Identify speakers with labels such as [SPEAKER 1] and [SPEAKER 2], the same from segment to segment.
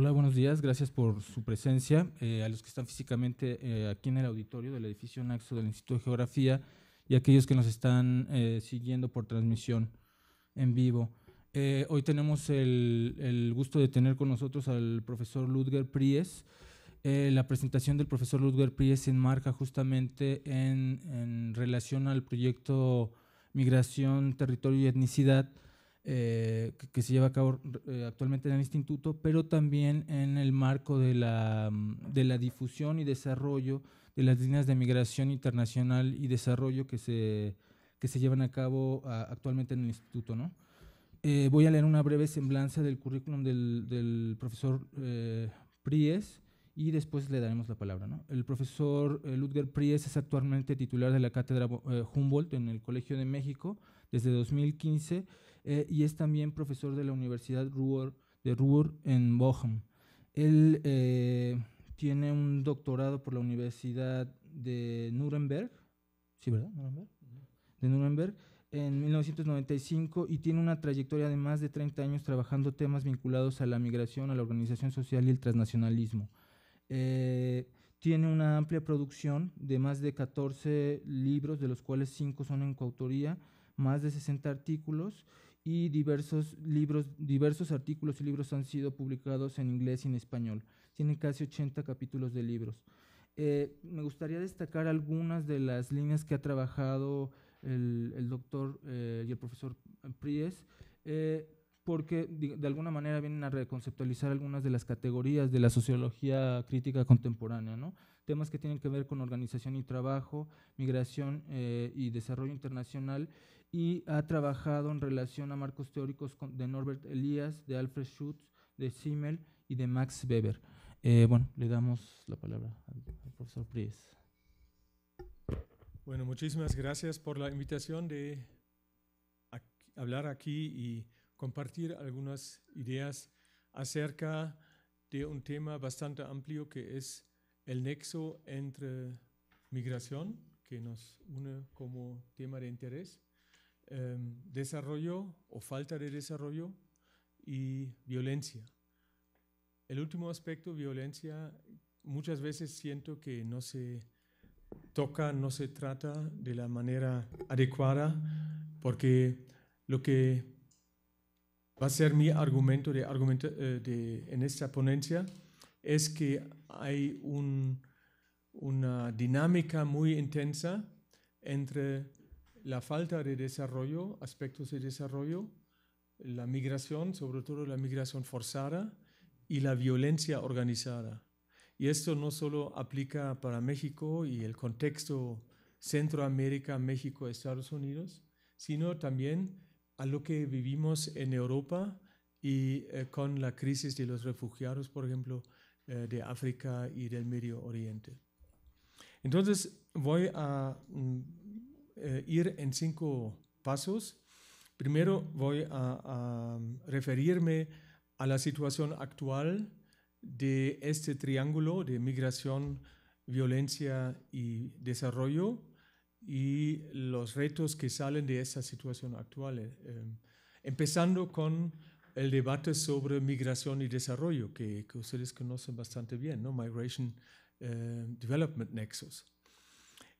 [SPEAKER 1] Hola, buenos días. Gracias por su presencia. Eh, a los que están físicamente eh, aquí en el auditorio del edificio Naxo del Instituto de Geografía y aquellos que nos están eh, siguiendo por transmisión en vivo. hoy tenemos el, gusto de tener con nosotros al profesor Ludger Pries. la presentación del profesor Ludger Pries se enmarca justamente en relación al proyecto Migración, Territorio y Etnicidad, eh, que, se lleva a cabo eh, actualmente en el instituto, pero también en el marco de la, mm, de la difusión y desarrollo de las líneas de migración internacional y desarrollo que se, que se llevan a cabo actualmente en el instituto. ¿no? Eh, voy a leer una breve semblanza del currículum del, profesor Pries y después le daremos la palabra. ¿no? El profesor Ludger Pries es actualmente titular de la cátedra Humboldt en el Colegio de México desde 2015 eh, y es también profesor de la Universidad Ruhr, de Ruhr en Bochum. Él eh, tiene un doctorado por la Universidad de Nuremberg, ¿sí, verdad? De Nuremberg en 1995 y tiene una trayectoria de más de 30 años trabajando temas vinculados a la migración, a la organización social y el transnacionalismo. Eh, tiene una amplia producción de más de 14 libros, de los cuales 5 son en coautoría, más de 60 artículos y diversos libros, diversos artículos y libros han sido publicados en inglés y en español. tienen casi 80 capítulos de libros. Eh, me gustaría destacar algunas de las líneas que ha trabajado el, doctor eh, y el profesor Pries, eh, porque de, de, alguna manera vienen a reconceptualizar algunas de las categorías de la sociología crítica contemporánea. ¿no? temas que tienen que ver con organización y trabajo, migración eh, y desarrollo internacional, y ha trabajado en relación a marcos teóricos de Norbert Elias, de Alfred Schutz, de Simmel y de Max Weber. Eh, bueno, le damos la palabra al, profesor Pries.
[SPEAKER 2] Bueno, muchísimas gracias por la invitación de hablar aquí y compartir algunas ideas acerca de un tema bastante amplio que es el nexo entre migración, que nos une como tema de interés, em, desarrollo o falta de desarrollo y violencia. El último aspecto, violencia, muchas veces siento que no se toca, no se trata de la manera adecuada, porque lo que va a ser mi argumento de, eh, de, en esta ponencia es que hay una dinámica muy intensa entre la falta de desarrollo, aspectos de desarrollo, la migración, sobre todo la migración forzada, y la violencia organizada. Y esto no solo aplica para México y el contexto Centroamérica, México, Estados Unidos, sino también a lo que vivimos en Europa y eh, con la crisis de los refugiados, por ejemplo, eh, de África y del Medio Oriente. Entonces voy a mm, eh, ir en cinco pasos. Primero voy a, referirme a la situación actual de este triángulo de migración, violencia y desarrollo y los retos que salen de esa situación actual, eh, empezando con el debate sobre migración y desarrollo, que, ustedes conocen bastante bien, ¿no? Migration eh, Development Nexus.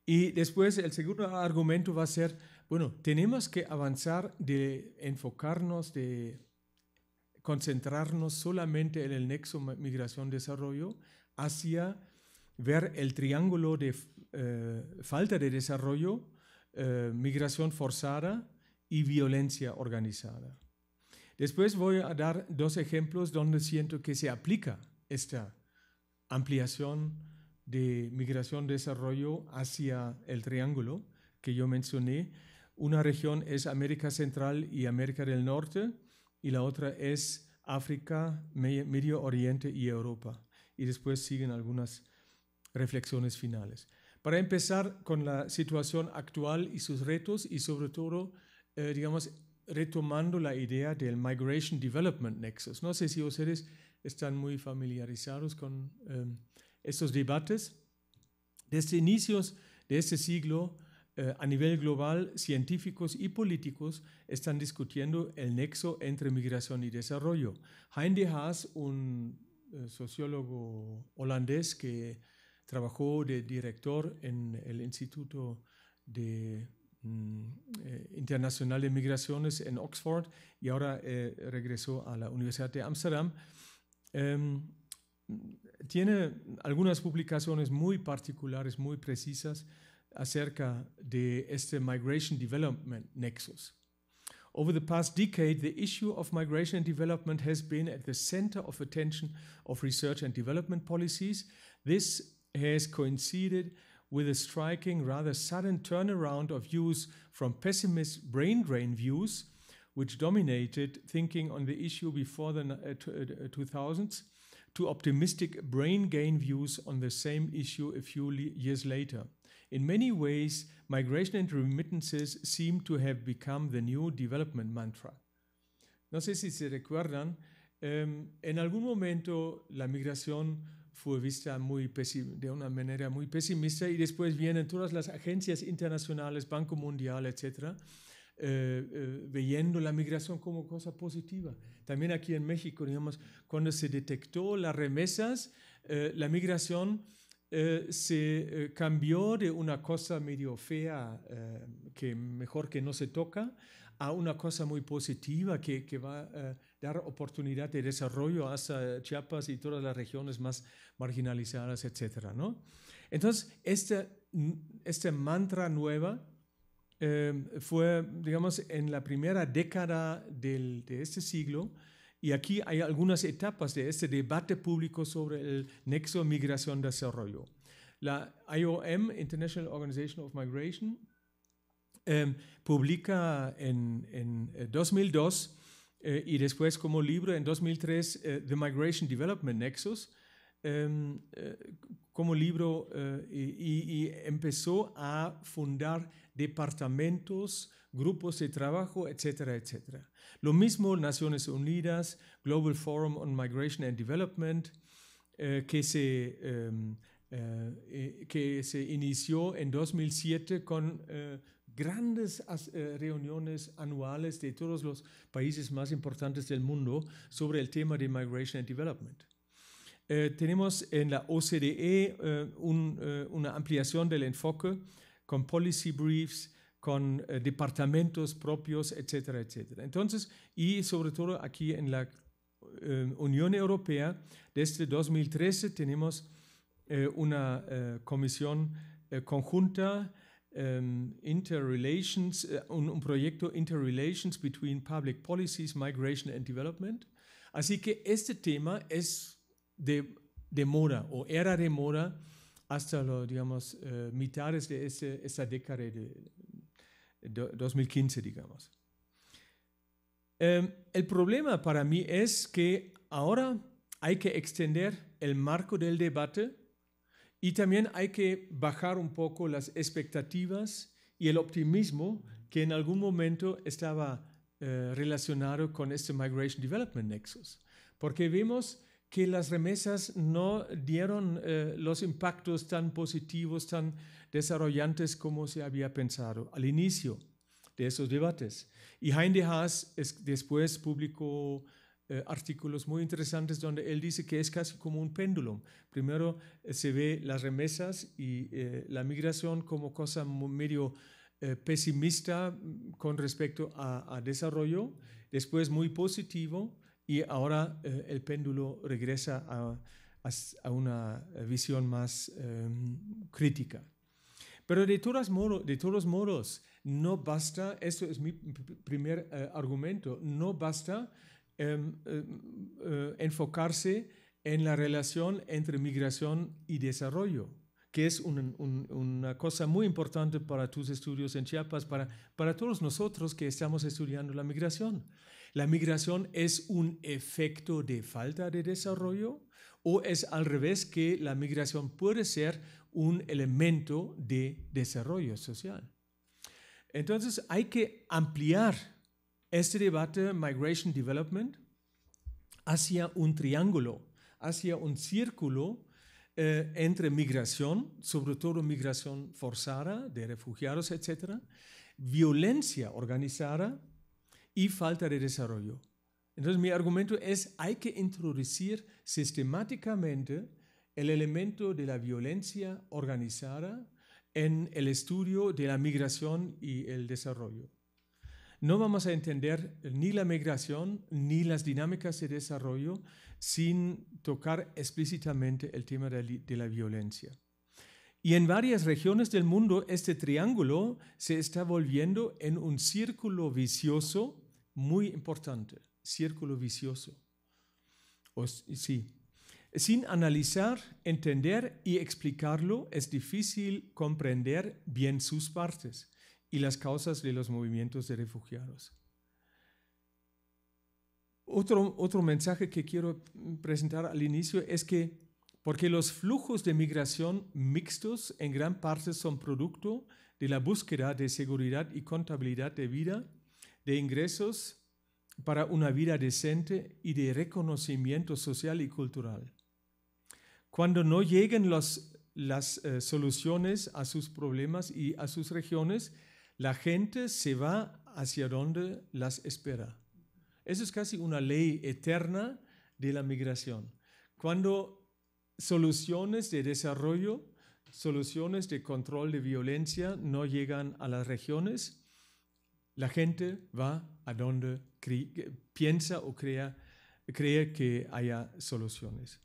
[SPEAKER 2] Y después el segundo argumento va a ser, bueno, tenemos que avanzar de enfocarnos, de concentrarnos solamente en el nexo migración-desarrollo hacia ver el triángulo de eh, falta de desarrollo, eh, migración forzada y violencia organizada. Después voy a dar dos ejemplos donde siento que se aplica esta ampliación de migración-desarrollo hacia el triángulo que yo mencioné. Una región es América Central y América del Norte y la otra es África, Medio Oriente y Europa. Y después siguen algunas reflexiones finales. Para empezar con la situación actual y sus retos y sobre todo, eh, digamos, retomando la idea del Migration Development Nexus. No sé si ustedes están muy familiarizados con em, estos debates. Desde inicios de este siglo, eh, a nivel global, científicos y políticos están discutiendo el nexo entre migración y desarrollo. Heinde Haas, un eh, sociólogo holandés que trabajó de director en el Instituto de Mm, eh, Internacional de migraciones en Oxford y ahora eh, regresó a la Universidad de Amsterdam, em, tiene algunas publicaciones muy particulares, muy precisas acerca de este Migration Development Nexus. Over the past decade, the issue of migration and development has been at the center of attention of research and development policies. This has coincided with a striking, rather sudden turnaround of views from pessimist brain drain views, which dominated thinking on the issue before the uh, 2000s, uh, uh, to optimistic brain gain views on the same issue a few years later. In many ways, migration and remittances seem to have become the new development mantra. No sé si se recuerdan, um, en algún momento la migración fue vista muy de una manera muy pesimista y después vienen todas las agencias internacionales, Banco Mundial, etcétera, eh, eh, viendo la migración como cosa positiva. También aquí en México, digamos, cuando se detectó las remesas, eh, la migración se cambió de una cosa medio fea, que mejor que no se toca, a una cosa muy positiva que, que va dar oportunidad de desarrollo a Chiapas y todas las regiones más marginalizadas, etc. ¿no? Entonces, este, este mantra nueva eh, fue, digamos, en la primera década del, de este siglo, y aquí hay algunas etapas de este debate público sobre el nexo migración-desarrollo. La IOM, International Organization of Migration, eh, publica en, en 2002 eh, eh, y después como libro en 2003, eh, The Migration Development Nexus, em, eh, como libro y, empezó a fundar departamentos, grupos de trabajo, etcétera, etcétera. Lo mismo Naciones Unidas, Global Forum on Migration and Development, que se... Em, que se inició en 2007 con grandes eh, reuniones anuales de todos los países más importantes del mundo sobre el tema de Migration and Development. Eh, tenemos en la OCDE eh, una ampliación del enfoque con policy briefs, con departamentos propios, etcétera, etcétera. Entonces, y sobre todo aquí en la Unión Europea, desde 2013 tenemos una comisión conjunta Um, interrelations, uh, un, proyecto Interrelations Between Public Policies, Migration and Development. Así que este tema es de, moda o era de moda hasta los, digamos, eh, mitades de esta esa década de, 2015, digamos. Um, el problema para mí es que ahora hay que extender el marco del debate y también hay que bajar un poco las expectativas y el optimismo que en algún momento estaba eh, relacionado con este Migration Development Nexus. Porque vimos que las remesas no dieron eh, los impactos tan positivos, tan desarrollantes como se había pensado al inicio de esos debates. Y Hein de Haas es, después publicó eh, artículos muy interesantes donde él dice que es casi como un péndulo. Primero eh, se ve las remesas y eh, la migración como cosa medio pesimista mm, con respecto a, desarrollo, después muy positivo y ahora el péndulo regresa a, a, una visión más em, crítica. Pero de todos, modos, de todos modos, no basta, esto es mi primer argumento, no basta Em, em, eh, enfocarse en la relación entre migración y desarrollo, que es una cosa muy importante para tus estudios en Chiapas, para, para todos nosotros que estamos estudiando la migración. ¿La migración es un efecto de falta de desarrollo o es al revés que la migración puede ser un elemento de desarrollo social? Entonces hay que ampliar este debate Migration Development hacia un triángulo, hacia un círculo eh, entre migración, sobre todo migración forzada de refugiados, etc., violencia organizada y falta de desarrollo. Entonces mi argumento es, hay que introducir sistemáticamente el elemento de la violencia organizada en el estudio de la migración y el desarrollo no vamos a entender ni la migración ni las dinámicas de desarrollo sin tocar explícitamente el tema de la violencia. Y en varias regiones del mundo este triángulo se está volviendo en un círculo vicioso muy importante, círculo vicioso. O, sí. Sin analizar, entender y explicarlo es difícil comprender bien sus partes y las causas de los movimientos de refugiados. Otro, otro mensaje que quiero presentar al inicio es que porque los flujos de migración mixtos en gran parte son producto de la búsqueda de seguridad y contabilidad de vida, de ingresos para una vida decente y de reconocimiento social y cultural. Cuando no lleguen las eh, soluciones a sus problemas y a sus regiones, la gente se va hacia donde las espera. Eso es casi una ley eterna de la migración. Cuando soluciones de desarrollo, soluciones de control de violencia no llegan a las regiones, la gente va a donde piensa o crea, cree que haya soluciones.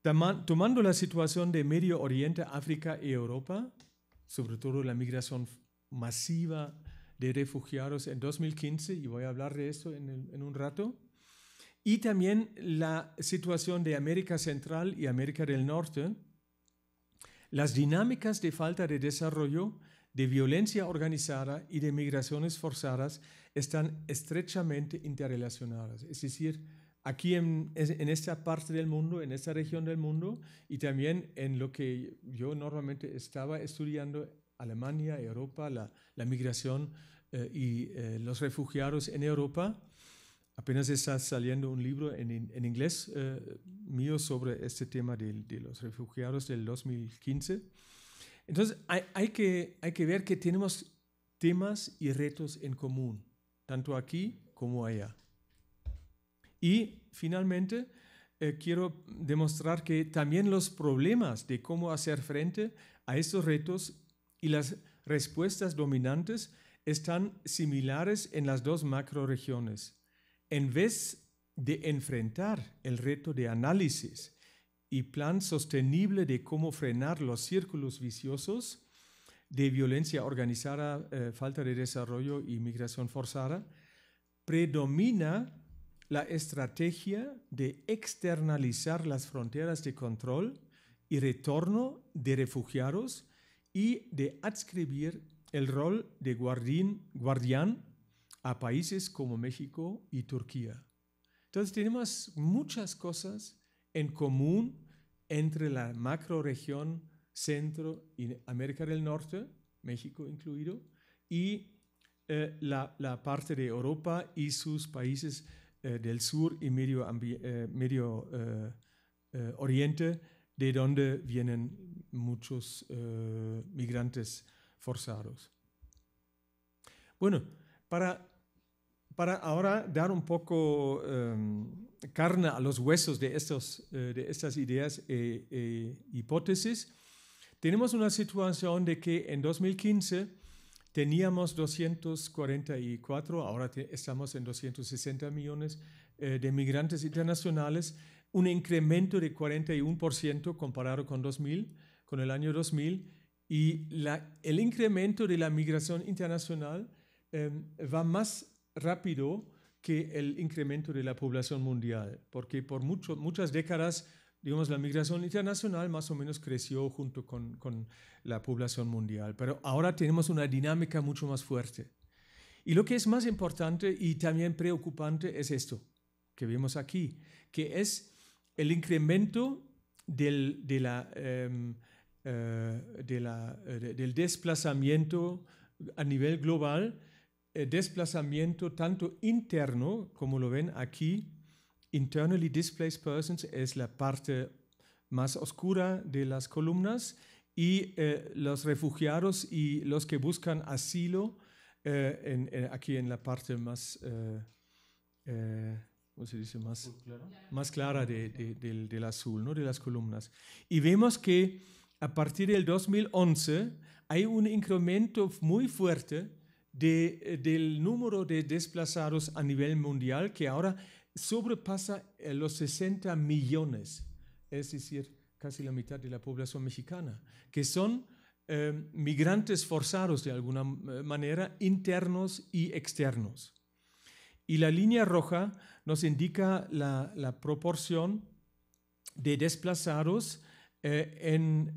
[SPEAKER 2] Tomando la situación de Medio Oriente, África y Europa, sobre todo la migración masiva de refugiados en 2015, y voy a hablar de esto en, un rato, y también la situación de América Central y América del Norte, las dinámicas de falta de desarrollo, de violencia organizada y de migraciones forzadas están estrechamente interrelacionadas. Es decir, aquí en, en, esta parte del mundo, en esta región del mundo, y también en lo que yo normalmente estaba estudiando, Alemania, Europa, la, migración eh, y eh, los refugiados en Europa. Apenas está saliendo un libro en, en inglés eh, mío sobre este tema de, los refugiados del 2015. Entonces, hay, que, hay que ver que tenemos temas y retos en común, tanto aquí como allá. Y finalmente, eh, quiero demostrar que también los problemas de cómo hacer frente a estos retos y las respuestas dominantes están similares en las dos macroregiones. En vez de enfrentar el reto de análisis y plan sostenible de cómo frenar los círculos viciosos de violencia organizada, eh, falta de desarrollo y migración forzada, predomina la estrategia de externalizar las fronteras de control y retorno de refugiados y de adscribir el rol de guardín, guardián a países como México y Turquía. Entonces tenemos muchas cosas en común entre la macroregión Centro y América del Norte, México incluido, y eh, la, la parte de Europa y sus países eh, del sur y Medio, eh, medio eh, Oriente, de donde vienen muchos migrantes forzados. Bueno, para, para ahora dar un poco em, carne a los huesos de, estos, de estas ideas e, e hipótesis, tenemos una situación de que en 2015 Teníamos 244, ahora estamos en 260 millones eh, de migrantes internacionales, un incremento de 41% comparado con 2000, con el año 2000, y la, el incremento de la migración internacional em, va más rápido que el incremento de la población mundial, porque por muchas décadas digamos, la migración internacional más o menos creció junto con, con, la población mundial, pero ahora tenemos una dinámica mucho más fuerte. Y lo que es más importante y también preocupante es esto que vemos aquí, que es el incremento del, de la, em, eh, de del desplazamiento a nivel global, eh, desplazamiento tanto interno, como lo ven aquí, Internally Displaced Persons es la parte más oscura de las columnas y eh, los refugiados y los que buscan asilo eh, eh, aquí en la parte más, ¿cómo se dice? Más, más clara de, del, del, azul, ¿no? de las columnas. Y vemos que a partir del 2011 hay un incremento muy fuerte de, del número de desplazados a nivel mundial que ahora sobrepasa eh, los 60 millones, es decir, casi la mitad de la población mexicana, que son eh, migrantes forzados de alguna eh, manera, internos y externos. Y la línea roja nos indica la, proporción de desplazados en,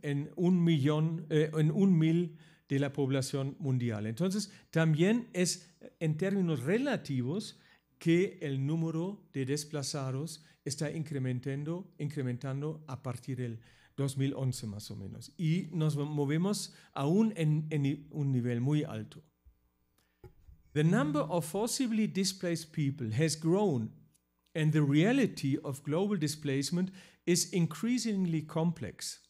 [SPEAKER 2] en, un millón, en un mil de la población mundial. Entonces, también es en términos relativos que el número de desplazados está incrementando, incrementando a partir del 2011 más o menos. Y nos movemos aún en, en un nivel muy alto. The number of forcibly displaced people has grown and the reality of global displacement is increasingly complex.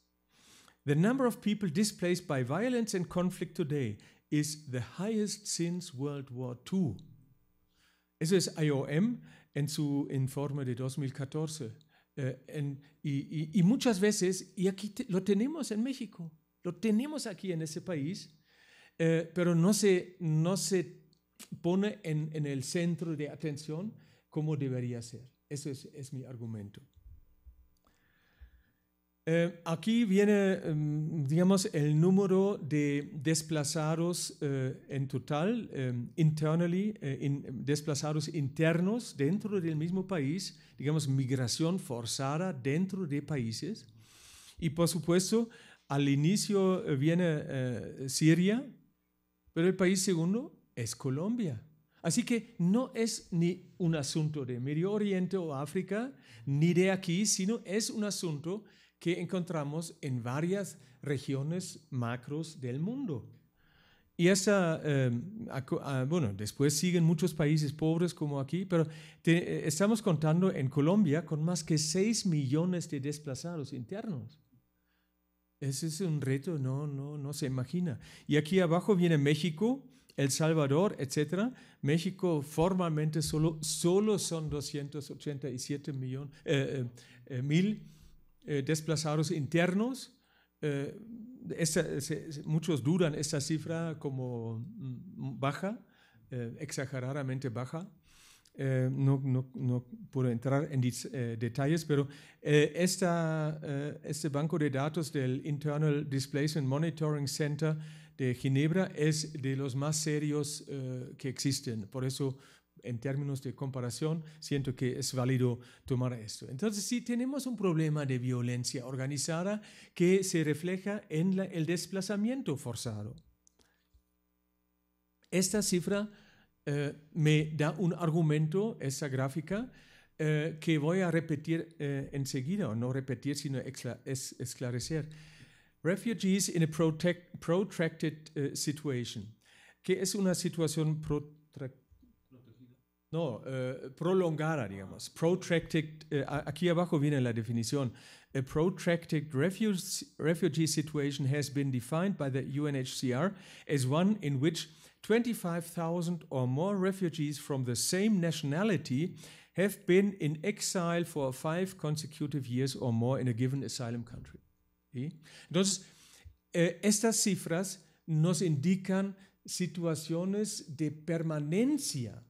[SPEAKER 2] The number of people displaced by violence and conflict today is the highest since World War II. Eso es IOM en su informe de 2014. Eh, y, muchas veces, y aquí lo tenemos en México, lo tenemos aquí en ese país, eh, pero no se, no se pone en, el centro de atención como debería ser. Eso es mi argumento. Eh, aquí viene, em, digamos, el número de desplazados eh, en total, em, internally, eh, desplazados internos dentro del mismo país, digamos, migración forzada dentro de países. Y por supuesto, al inicio viene Siria, pero el país segundo es Colombia. Así que no es ni un asunto de Medio Oriente o África, ni de aquí, sino es un asunto que encontramos en varias regiones macros del mundo. Y esa, em, ah, bueno, después siguen muchos países pobres como aquí, pero eh, estamos contando en Colombia con más que 6 millones de desplazados internos. Ese es un reto, no, no, no se imagina. Y aquí abajo viene México, El Salvador, etc. México formalmente solo, solo son 287 millones eh, eh, eh, mil eh, desplazados internos. Eh, muchos dudan esta cifra como mm, baja, eh, exageradamente baja. No, puedo entrar en detalles, pero esta, este banco de datos del Internal Displacement Monitoring Center de Ginebra es de los más serios que existen. Por eso en términos de comparación, siento que es válido tomar esto. Entonces, si tenemos un problema de violencia organizada que se refleja en el desplazamiento forzado, esta cifra eh, me da un argumento, esa gráfica, eh, que voy a repetir eh, enseguida, o no repetir, sino es esclarecer. Refugees in a protracted situation, que es una situación pro no, eh, prolongada, digamos, protracted, eh, aquí abajo viene la definición, a protracted refugee, refugee situation has been defined by the UNHCR as one in which 25,000 or more refugees from the same nationality have been in exile for five consecutive years or more in a given asylum country. ¿Sí? Entonces, eh, estas cifras nos indican situaciones de permanencia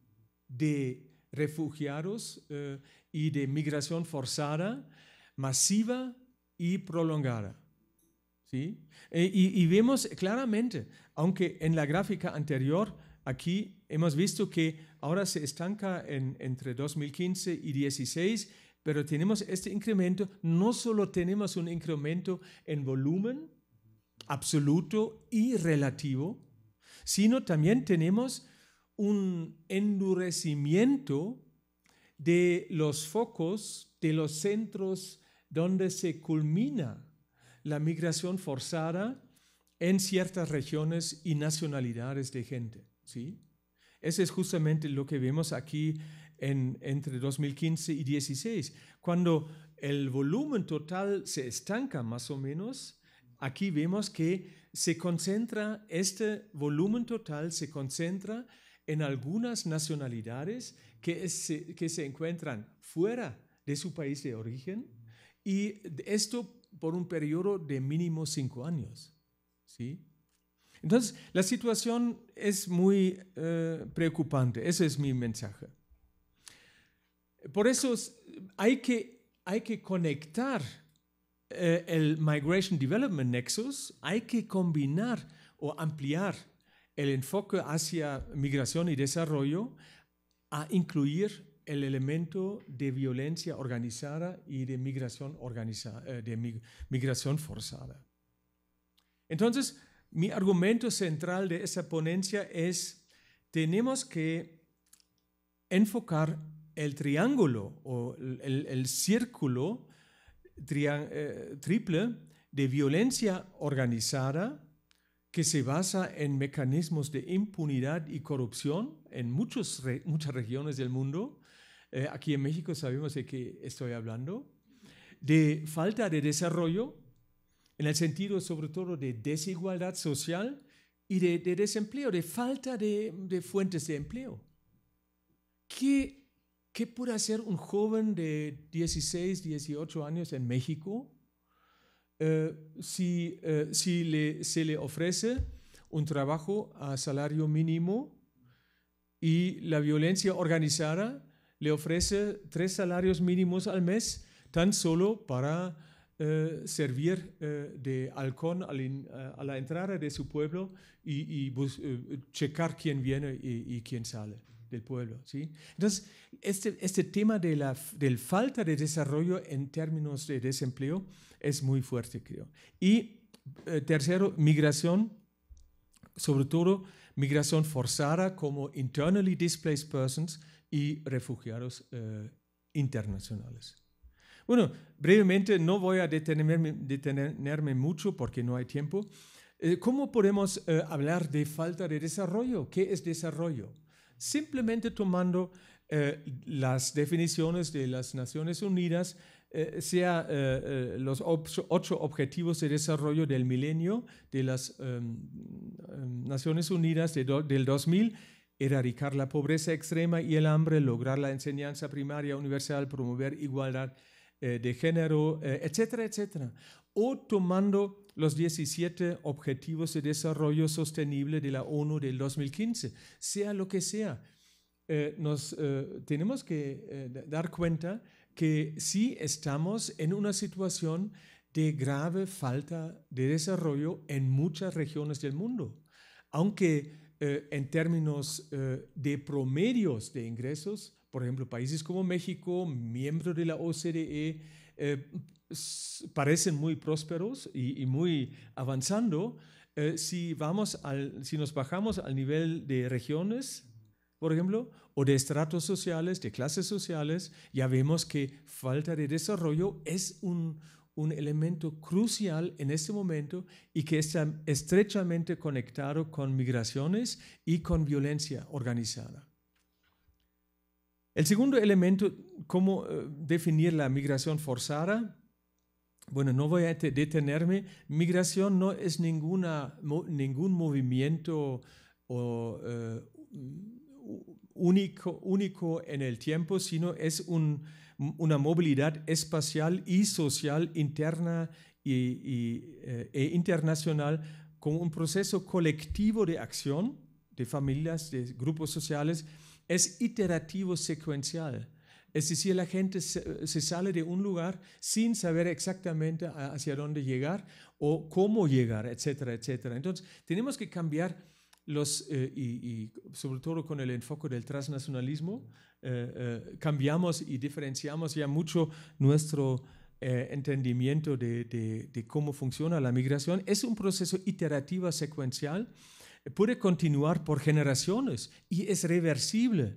[SPEAKER 2] de refugiados eh, y de migración forzada, masiva y prolongada. ¿Sí? E, y, vemos claramente, aunque en la gráfica anterior, aquí hemos visto que ahora se estanca en, entre 2015 y 2016, pero tenemos este incremento, no solo tenemos un incremento en volumen absoluto y relativo, sino también tenemos un endurecimiento de los focos, de los centros donde se culmina la migración forzada en ciertas regiones y nacionalidades de gente. ¿sí? es justamente lo que vemos aquí entre 2015 y 2016. Cuando el volumen total se estanca más o menos, aquí vemos que se concentra, este volumen total se concentra en algunas nacionalidades que, se encuentran fuera de su país de origen y esto por un periodo de mínimo cinco años. Entonces, la situación es muy eh, preocupante, ese es mi mensaje. Por eso hay que, hay que conectar eh, el Migration Development Nexus, hay que combinar o ampliar el enfoque hacia migración y desarrollo a incluir el elemento de violencia organizada y de migración, eh, de migración forzada. Entonces, mi argumento central de esa ponencia es, tenemos que enfocar el triángulo o el, círculo eh, triple de violencia organizada, que se basa en mecanismos de impunidad y corrupción en muchos, muchas regiones del mundo. Eh, aquí en México sabemos de qué estoy hablando. De falta de desarrollo, en el sentido sobre todo de desigualdad social y de, desempleo, de falta de, fuentes de empleo. ¿Qué, ¿Qué puede hacer un joven de 16, 18 años en México eh, si, eh, se le ofrece un trabajo a salario mínimo y la violencia organizada le ofrece tres salarios mínimos al mes tan solo para eh, servir de halcón a la entrada de su pueblo y, checar quién viene y quién sale del pueblo. ¿sí? Entonces, este, este tema de la del falta de desarrollo en términos de desempleo es muy fuerte, creo. Y eh, tercero, migración, sobre todo migración forzada como internally displaced persons y refugiados eh, internacionales. Bueno, brevemente, no voy a detenerme, detenerme mucho porque no hay tiempo. Eh, ¿Cómo podemos hablar de falta de desarrollo? ¿Qué es desarrollo? simplemente tomando eh, las definiciones de las Naciones Unidas, eh, sea eh, los ocho, objetivos de desarrollo del milenio de las em, em, Naciones Unidas del 2000, erradicar la pobreza extrema y el hambre, lograr la enseñanza primaria universal, promover igualdad de género, etcétera, etcétera. O tomando los 17 Objetivos de Desarrollo Sostenible de la ONU del 2015, sea lo que sea. Eh, nos eh, tenemos que eh, dar cuenta que sí estamos en una situación de grave falta de desarrollo en muchas regiones del mundo, aunque en términos de promedios de ingresos, por ejemplo, países como México, miembro de la OCDE, eh, parecen muy prósperos y, muy avanzando, eh, si, vamos al, si nos bajamos al nivel de regiones, por ejemplo, o de estratos sociales, de clases sociales, ya vemos que falta de desarrollo es un, un elemento crucial en este momento y que está estrechamente conectado con migraciones y con violencia organizada. El segundo elemento, cómo eh, definir la migración forzada. Bueno, no voy a detenerme. Migración no es ninguna, ningún movimiento eh, único, único en el tiempo, sino es una movilidad espacial y social interna y, eh, e internacional con un proceso colectivo de acción de familias, de grupos sociales es iterativo secuencial. Es decir, la gente se, sale de un lugar sin saber exactamente hacia dónde llegar o cómo llegar, etcétera, etcétera. Entonces, tenemos que cambiar los, eh, y, sobre todo con el enfoque del transnacionalismo, eh, eh, cambiamos y diferenciamos ya mucho nuestro entendimiento de, de cómo funciona la migración. Es un proceso iterativo secuencial puede continuar por generaciones y es reversible.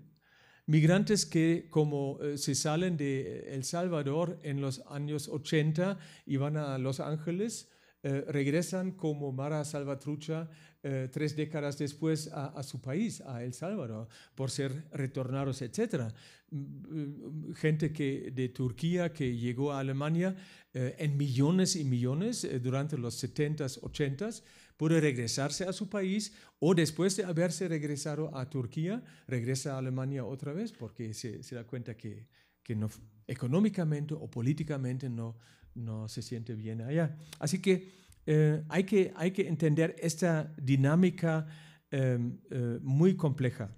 [SPEAKER 2] Migrantes que como eh, se salen de eh, El Salvador en los años 80 y van a Los Ángeles, eh, regresan como Mara Salvatrucha eh, tres décadas después a, su país, a El Salvador, por ser retornados, etc. Mm, mm, gente que, de Turquía que llegó a Alemania eh, en millones y millones eh, durante los 70s, 80s, regresarse a su país o después de haberse regresado a Turquía, regresa a Alemania otra vez porque se, se da cuenta que, que no, económicamente o políticamente no, no se siente bien allá. Así que eh, hay, que, entender esta dinámica em, eh, muy compleja.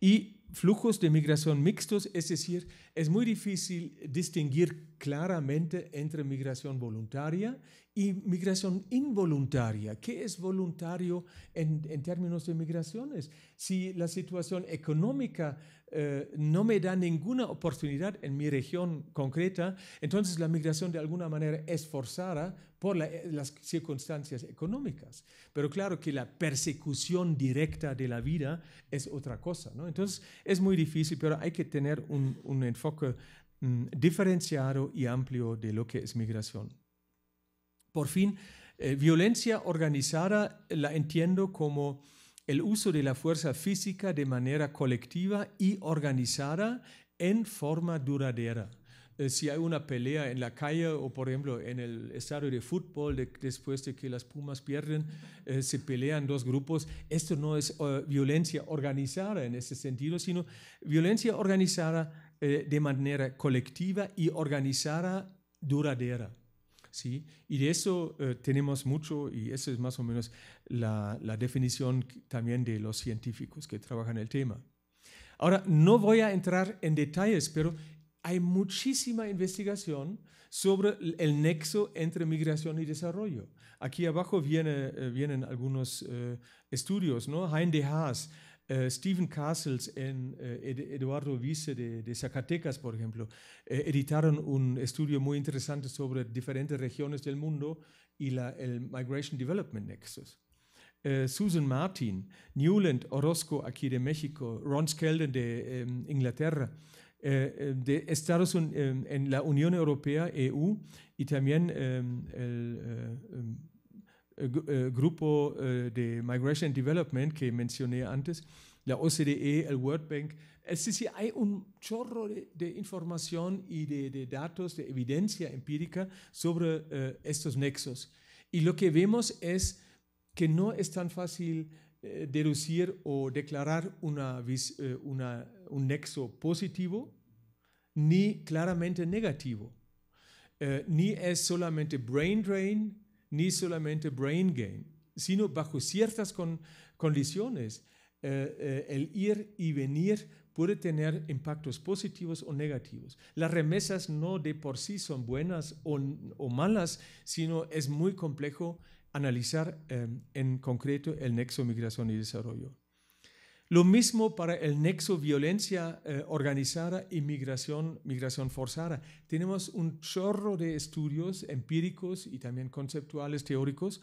[SPEAKER 2] Y flujos de migración mixtos, es decir, es muy difícil distinguir claramente entre migración voluntaria y migración involuntaria. ¿Qué es voluntario en, términos de migraciones? Si la situación económica eh, no me da ninguna oportunidad en mi región concreta, entonces la migración de alguna manera es forzada por eh, las circunstancias económicas. Pero claro que la persecución directa de la vida es otra cosa. Entonces es muy difícil, pero hay que tener un, un enfoque Mm, diferenciado y amplio de lo que es migración. Por fin, eh, violencia organizada la entiendo como el uso de la fuerza física de manera colectiva y organizada en forma duradera. Eh, si hay una pelea en la calle o, por ejemplo, en el estadio de fútbol, después de que las Pumas pierden, eh, se pelean dos grupos. Esto no es violencia organizada en ese sentido, sino violencia organizada eh, de manera colectiva y organizada duradera. ¿sí? Y de eso eh, tenemos mucho, y esa es más o menos la, definición también de los científicos que trabajan el tema. Ahora, no voy a entrar en detalles, pero hay muchísima investigación sobre el nexo entre migración y desarrollo. Aquí abajo eh, vienen algunos estudios, ¿no? Hein de Haas eh, Stephen Castles en eh, Eduardo Vice de, Zacatecas, por ejemplo, eh, editaron un estudio muy interesante sobre diferentes regiones del mundo y la, el Migration Development Nexus. Susan Martin, Newland Orozco aquí de México, Ron de em, Inglaterra, em, de Estados Unidos em, en la Unión Europea, EU, y también el eh, eh, grupo eh, de Migration Development que mencioné antes, la OCDE, el World Bank. Es decir, hay un chorro de, información y de, datos, de evidencia empírica sobre estos nexos. Y lo que vemos es que no es tan fácil deducir o declarar una, un nexo positivo ni claramente negativo. ni es solamente brain drain ni solamente brain gain, sino bajo ciertas condiciones eh, eh, el ir y venir puede tener impactos positivos o negativos. Las remesas no de por sí son buenas o, malas, sino es muy complejo analizar eh, en concreto el nexo migración y desarrollo. Lo mismo para el nexo violencia eh, organizada y migración, forzada. Tenemos un chorro de estudios empíricos y también conceptuales, teóricos.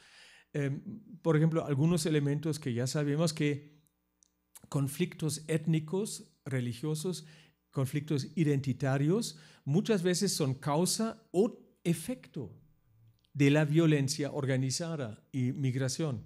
[SPEAKER 2] Em, por ejemplo, algunos elementos que ya sabemos que conflictos étnicos, religiosos, conflictos identitarios, muchas veces son causa o efecto de la violencia organizada y migración.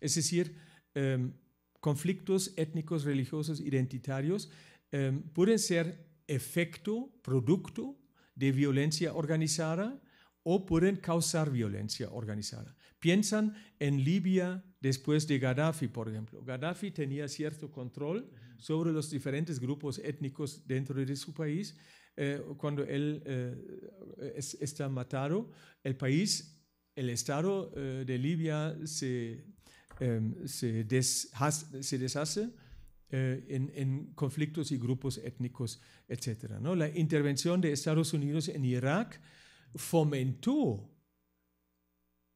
[SPEAKER 2] Es decir, em, conflictos étnicos, religiosos, identitarios, em, pueden ser efecto, producto de violencia organizada o pueden causar violencia organizada. Piensan en Libia después de Gaddafi, por ejemplo. Gaddafi tenía cierto control sobre los diferentes grupos étnicos dentro de su país. Eh, cuando él eh, está matado, el país, el Estado eh, de Libia se Em, se, deshace, eh, en, conflictos y grupos étnicos, etc. La intervención de Estados Unidos en Irak fomentó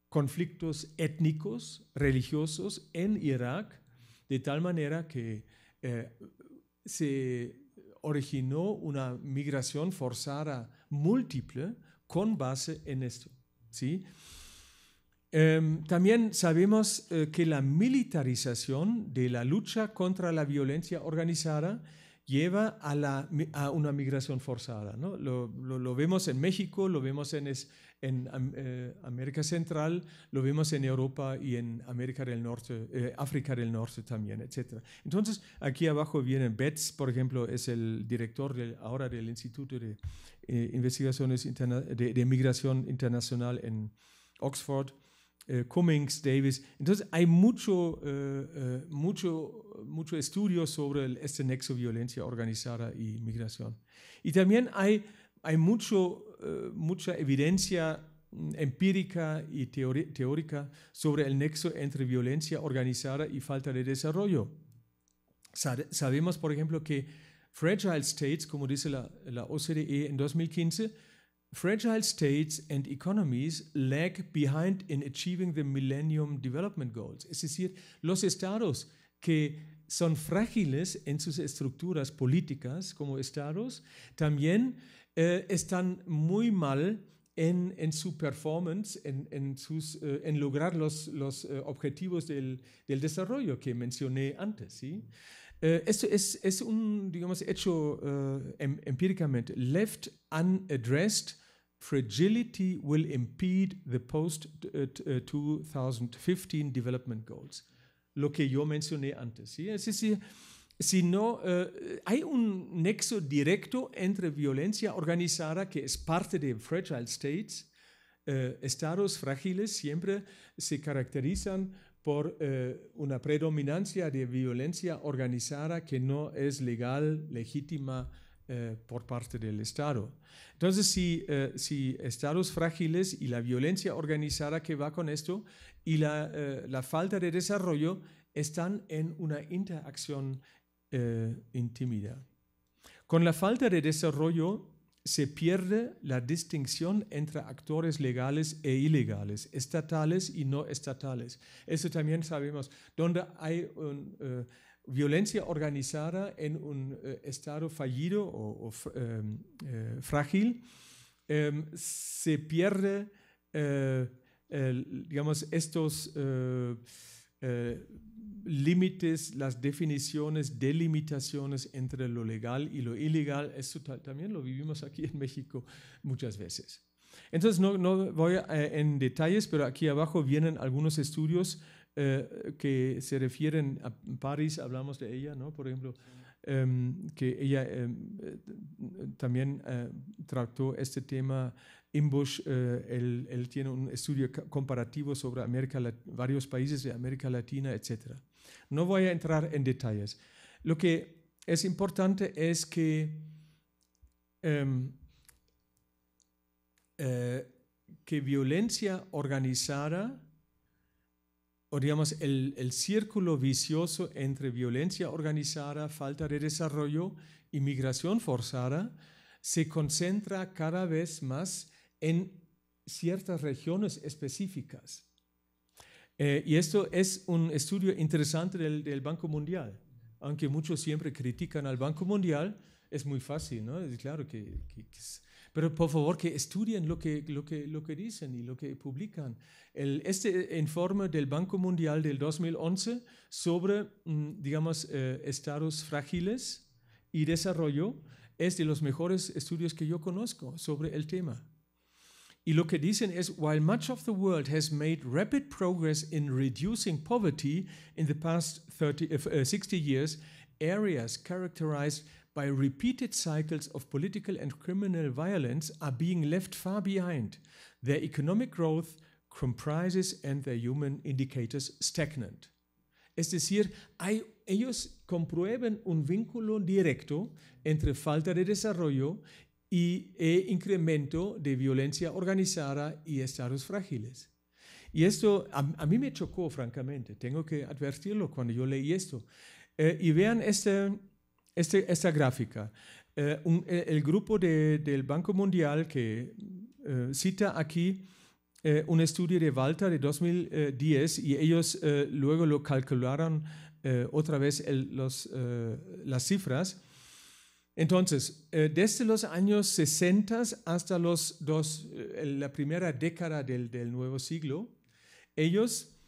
[SPEAKER 2] conflictos étnicos, religiosos en Irak, de tal manera que eh, se originó una migración forzada múltiple con base en esto. ¿sí? Em, también sabemos eh, que la militarización de la lucha contra la violencia organizada lleva a, una migración forzada. Lo, vemos en México, lo vemos en, eh, América Central, lo vemos en Europa y en América del Norte, eh, África del Norte también, etc. Entonces, aquí abajo viene Betts, por ejemplo, es el director ahora del Instituto de Investigaciones de, de Migración Internacional en Oxford. Eh, Cummings, Davis. Entonces hay mucho, eh, eh, mucho, mucho estudio sobre este nexo violencia organizada y migración. Y también hay, hay mucho, mucha evidencia mm, empírica y teórica sobre el nexo entre violencia organizada y falta de desarrollo. Sabemos, por ejemplo, que fragile states, como dice la, la OCDE en 2015, Fragile states and economies lag behind in achieving the Millennium Development Goals. Es decir, los estados que son frágiles en sus estructuras políticas como estados también eh, están muy mal en, su performance, en, eh, lograr los, eh, objetivos del, desarrollo que mencioné antes. esto es, un hecho em, empíricamente. Left unaddressed, fragility will impede the post 2015 uh, uh, development goals. Lo que yo mencioné antes. Es decir, si eh, hay un nexo directo entre violencia organizada, que es parte de Fragile States. Eh, estados frágiles siempre se caracterizan por eh, una predominancia de violencia organizada que no es legal, legítima, eh, por parte del Estado. Entonces, si, eh, si, estados frágiles y la violencia organizada que va con esto y la, eh, la falta de desarrollo están en una interacción intimida. Con la falta de desarrollo se pierde la distinción entre actores legales e ilegales, estatales y no estatales. Eso también sabemos. Donde hay un, violencia organizada en un eh, estado fallido o, eh, eh, frágil, em, se pierde, digamos, estos límites, las definiciones, delimitaciones entre lo legal y lo ilegal. Esto también lo vivimos aquí en México muchas veces. Entonces, no, no voy en detalles, pero aquí abajo vienen algunos estudios eh, que se refieren a París, hablamos de ella, ¿no? Por ejemplo, em, que ella em, eh, también eh, trató este tema. Imbush, él, él, tiene un estudio comparativo sobre América, varios países de América Latina, etc. No voy a entrar en detalles. Lo que es importante es que em, que violencia organizada digamos, el, el, círculo vicioso entre violencia organizada, falta de desarrollo y migración forzada se concentra cada vez más en ciertas regiones específicas. Eh, y esto es un estudio interesante del, Banco Mundial. Aunque muchos siempre critican al Banco Mundial, es muy fácil, ¿no? claro que, que pero por favor que estudien lo que, lo que, lo que dicen y lo que publican. El, este informe del Banco Mundial del 2011 sobre, mm, digamos, eh, estados frágiles y desarrollo es de los mejores estudios que yo conozco sobre el tema. Y lo que dicen es, while much of the world has made rapid progress in reducing poverty in the past 30, 60 eh, eh, years, areas characterized by repeated cycles of political and criminal violence are being left far behind. Their economic growth comprises and their human indicators stagnant. Es decir, hay, ellos comprueben un vínculo directo entre falta de desarrollo y e incremento de violencia organizada y estados frágiles. Y esto a, a mí me chocó, francamente, tengo que advertirlo cuando yo leí esto. Eh, y vean este, Este, esta gráfica. Eh, eh, el grupo del Banco Mundial que eh, cita aquí un estudio de Walter de 2010 y ellos luego lo calcularon otra vez las cifras. Entonces, desde los años 60 hasta los dos, la primera década del, del nuevo siglo, ellos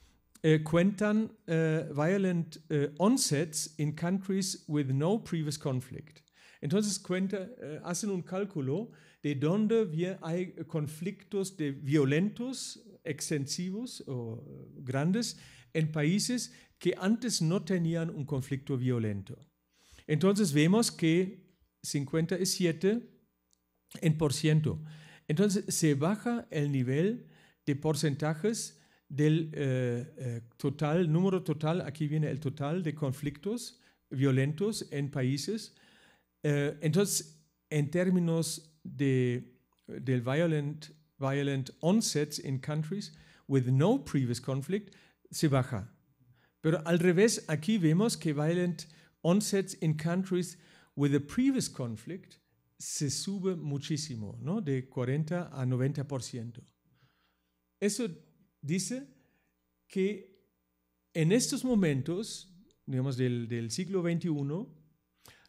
[SPEAKER 2] cuentan äh, äh, violent äh, onsets in countries with no previous conflict. Entonces cuenta, hacen un cálculo de dónde hay conflictos de violentos, extensivos o eh, grandes en países que antes no tenían un conflicto violento. Entonces vemos que 57 en por ciento. Entonces se baja el nivel de porcentajes del eh, eh, total, número total, aquí viene el total de conflictos violentos en países. Eh, entonces, en términos de, del violent, violent onsets in countries with no previous conflict, se baja. Pero al revés, aquí vemos que violent onsets in countries with a previous conflict se sube muchísimo, ¿no? de 40 a 90%. Eso dice que en estos momentos, digamos, del, siglo XXI,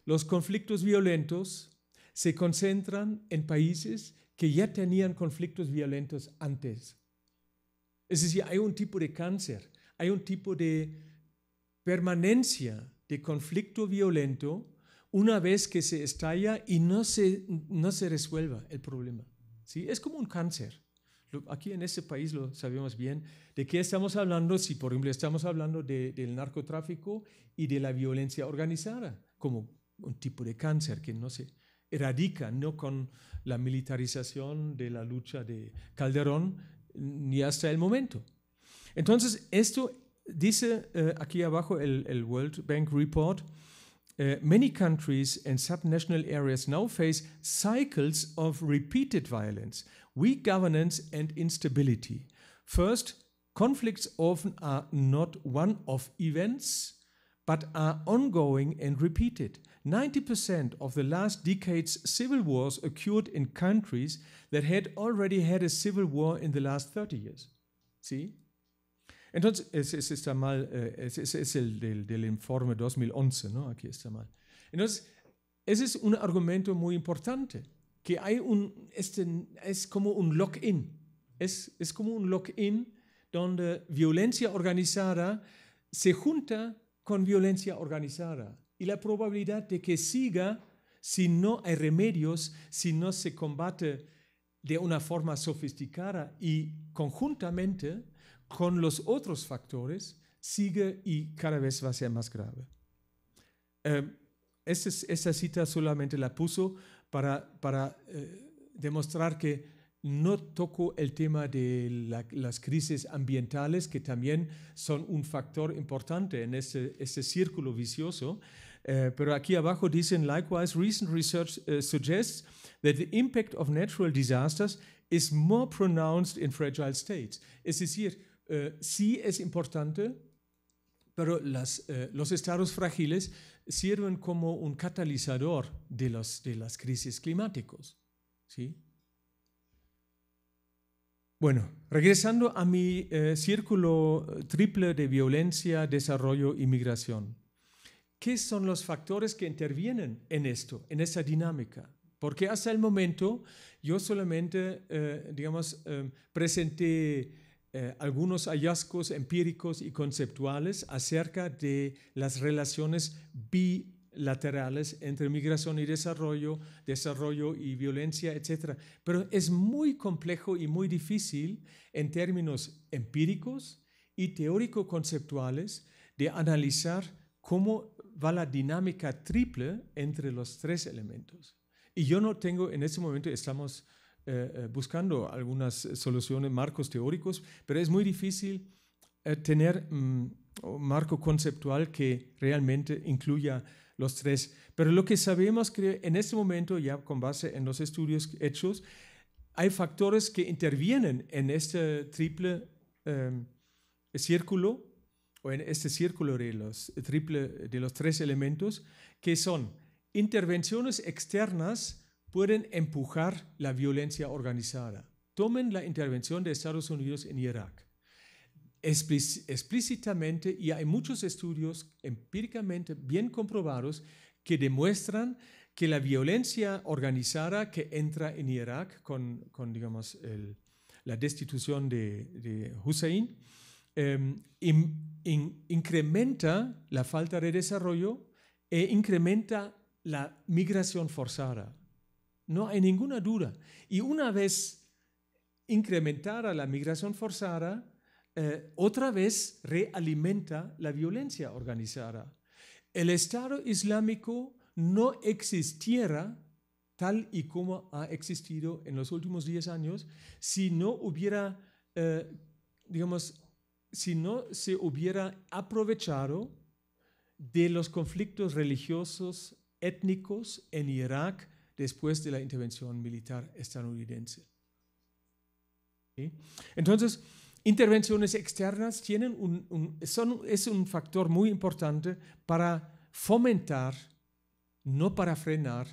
[SPEAKER 2] los conflictos violentos se concentran en países que ya tenían conflictos violentos antes. Es decir, hay un tipo de cáncer, hay un tipo de permanencia de conflicto violento una vez que se estalla y no se, no se resuelva el problema. ¿sí? Es como un cáncer aquí en este país lo sabemos bien, de qué estamos hablando si, por ejemplo, estamos hablando del narcotráfico y de la violencia organizada, como un tipo de cáncer que no se erradica, no con la militarización de la lucha de Calderón ni hasta el momento. Entonces, esto dice eh, aquí abajo el, World Bank Report. Eh, many countries and subnational areas now face cycles of repeated violence Weak governance and instability. First, conflicts often are not one off events, but are ongoing and repeated. 90% of the last decade's civil wars occurred in countries that had already had a civil war in the last 30 years. See, Entonces, ese, ese está mal, ese, eh, ese es el del, del, informe 2011, ¿no? Aquí está mal. Entonces, ese es un argumento muy importante. que hay un, este, es como un lock-in, es, es como un lock-in donde violencia organizada se junta con violencia organizada y la probabilidad de que siga si no hay remedios, si no se combate de una forma sofisticada y conjuntamente con los otros factores, sigue y cada vez va a ser más grave. Eh, esta, cita solamente la puso para, eh, demostrar que no toco el tema de las crisis ambientales, que también son un factor importante en este, círculo vicioso. Eh, pero aquí abajo dicen, likewise, recent research eh, suggests that the impact of natural disasters is more pronounced in fragile states. Es decir, sí es importante, pero los estados frágiles sirven como un catalizador de las, de las crisis climáticas. ¿sí? Bueno, regresando a mi eh, círculo eh, triple de violencia, desarrollo y migración. ¿Qué son los factores que intervienen en esto, en esa dinámica? Porque hasta el momento yo solamente, eh, digamos, presenté eh, algunos hallazgos empíricos y conceptuales acerca de las relaciones bilaterales entre migración y desarrollo, desarrollo y violencia, etc. Pero es muy complejo y muy difícil en términos empíricos y teórico-conceptuales de analizar cómo va la dinámica triple entre los tres elementos. Y yo no tengo, en este momento estamos eh, eh, buscando algunas eh, soluciones, marcos teóricos, pero es muy difícil tener mm, un marco conceptual que realmente incluya los tres. Pero lo que sabemos que en este momento, ya con base en los estudios hechos, hay factores que intervienen en este triple em, círculo o en este círculo de los, triple, de los tres elementos, que son intervenciones externas pueden empujar la violencia organizada. Tomen la intervención de Estados Unidos en Irak. Explícitamente, y hay muchos estudios empíricamente bien comprobados que demuestran que la violencia organizada que entra en Irak con, digamos, la destitución de, Hussein, em, incrementa la falta de desarrollo e incrementa la migración forzada. No hay ninguna duda. Y una vez incrementada la migración forzada, eh, otra vez realimenta la violencia organizada. El Estado Islámico no existiera tal y como ha existido en los últimos 10 años si no hubiera, eh, digamos, si no se hubiera aprovechado de los conflictos religiosos étnicos en Irak después de la intervención militar estadounidense. Entonces, intervenciones externas tienen es un factor muy importante para fomentar, no para frenar,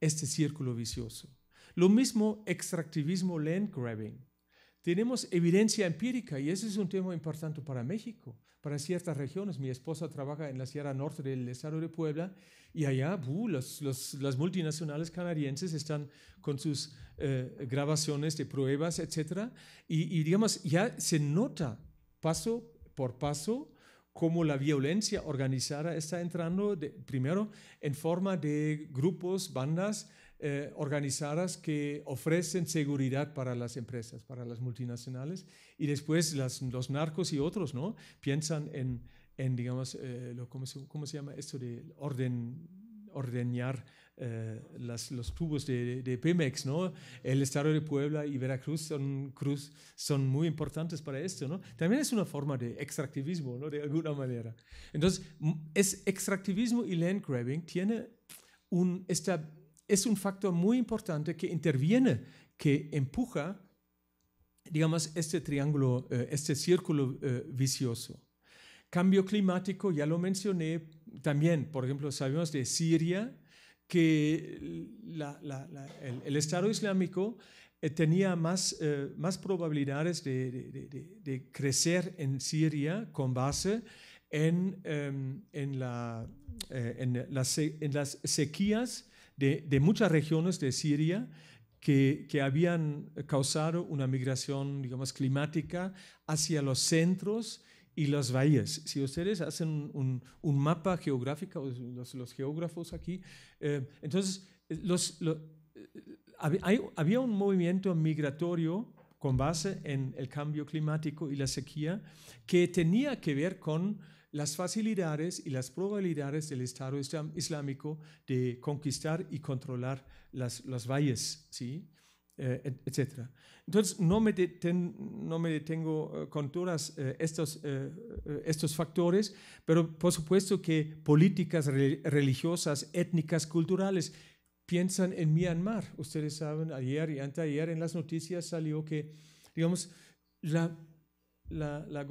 [SPEAKER 2] este círculo vicioso. Lo mismo extractivismo land grabbing. Tenemos evidencia empírica y ese es un tema importante para México, para ciertas regiones. Mi esposa trabaja en la Sierra Norte del estado de Puebla y allá las multinacionales canadienses están con sus eh, grabaciones de pruebas, etc. Y, digamos, ya se nota paso por paso cómo la violencia organizada está entrando primero en forma de grupos, bandas, eh, organizadas que ofrecen seguridad para las empresas, para las multinacionales, y después las, los narcos y otros, ¿no? Piensan en, en digamos, eh, lo, ¿cómo, se, llama esto? De orden ordeñar eh, los tubos de, Pemex, ¿no? El estado de Puebla y Veracruz son, cruz, son muy importantes para esto, ¿no? También es una forma de extractivismo, ¿no? De alguna manera. Entonces, es extractivismo y land grabbing tiene un, esta, es un factor muy importante que interviene, que empuja, digamos, este triángulo, eh, este círculo eh, vicioso. Cambio climático, ya lo mencioné también, por ejemplo, sabemos de Siria que el, Estado Islámico eh, tenía más, más probabilidades de, crecer en Siria con base en, em, en, las, en las sequías de, muchas regiones de Siria que, habían causado una migración, digamos, climática hacia los centros y las valles. Si ustedes hacen un, mapa geográfico, los, geógrafos aquí, eh, entonces los, eh, había un movimiento migratorio con base en el cambio climático y la sequía que tenía que ver con las facilidades y las probabilidades del Estado Islámico de conquistar y controlar las, las valles, ¿sí? Eh, etc. Entonces, no me, no me detengo eh, con todos eh, estos, eh, estos factores, pero por supuesto que políticas religiosas, étnicas, culturales, piensan en Myanmar. Ustedes saben, ayer y anteayer en las noticias salió que, digamos, la la, la,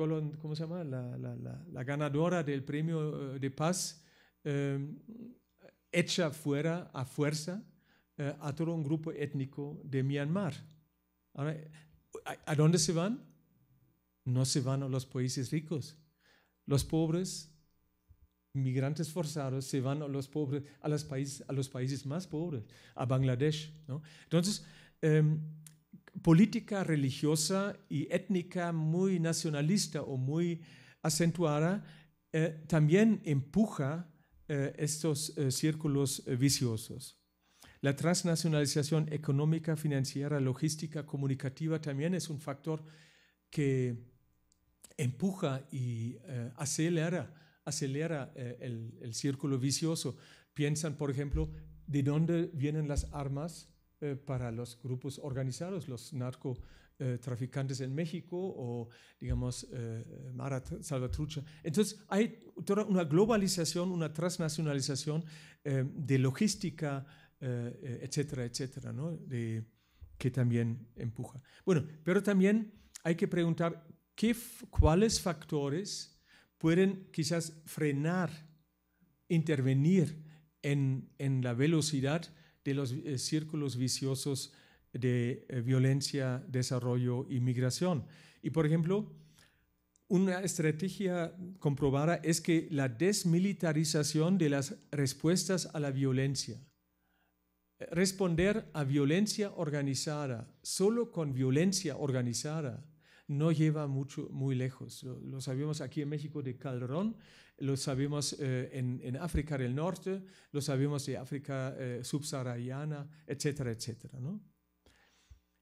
[SPEAKER 2] se llama? la, ganadora del premio eh, de paz eh, echa hecha fuera a fuerza eh, a todo un grupo étnico de Myanmar. Ahora, ¿A dónde se van? No se van a los países ricos. Los pobres migrantes forzados se van a los pobres, a los países, a los países más pobres, a Bangladesh. ¿no? Entonces, em, política religiosa y étnica muy nacionalista o muy acentuada eh, también empuja eh, estos eh, círculos viciosos. La transnacionalización económica, financiera, logística, comunicativa también es un factor que empuja y acelera, acelera el, el círculo vicioso. Piensan, por ejemplo, de dónde vienen las armas eh, para los grupos organizados, los narcotraficantes eh, en México o, digamos, eh, Mara Salvatrucha. Entonces, hay toda una globalización, una transnacionalización de logística, etcétera, etcétera, que también empuja. Bueno, pero también hay que preguntar qué, cuáles factores pueden quizás frenar, intervenir en, en la velocidad de los eh, círculos viciosos de eh, violencia, desarrollo y migración. Y por ejemplo, una estrategia comprobada es que la desmilitarización de las respuestas a la violencia. Responder a violencia organizada solo con violencia organizada no lleva mucho, muy lejos. Lo, lo sabemos aquí en México de Calderón, lo sabemos eh, en, en, África del Norte, lo sabemos de África eh, subsahariana, etcétera, etcétera.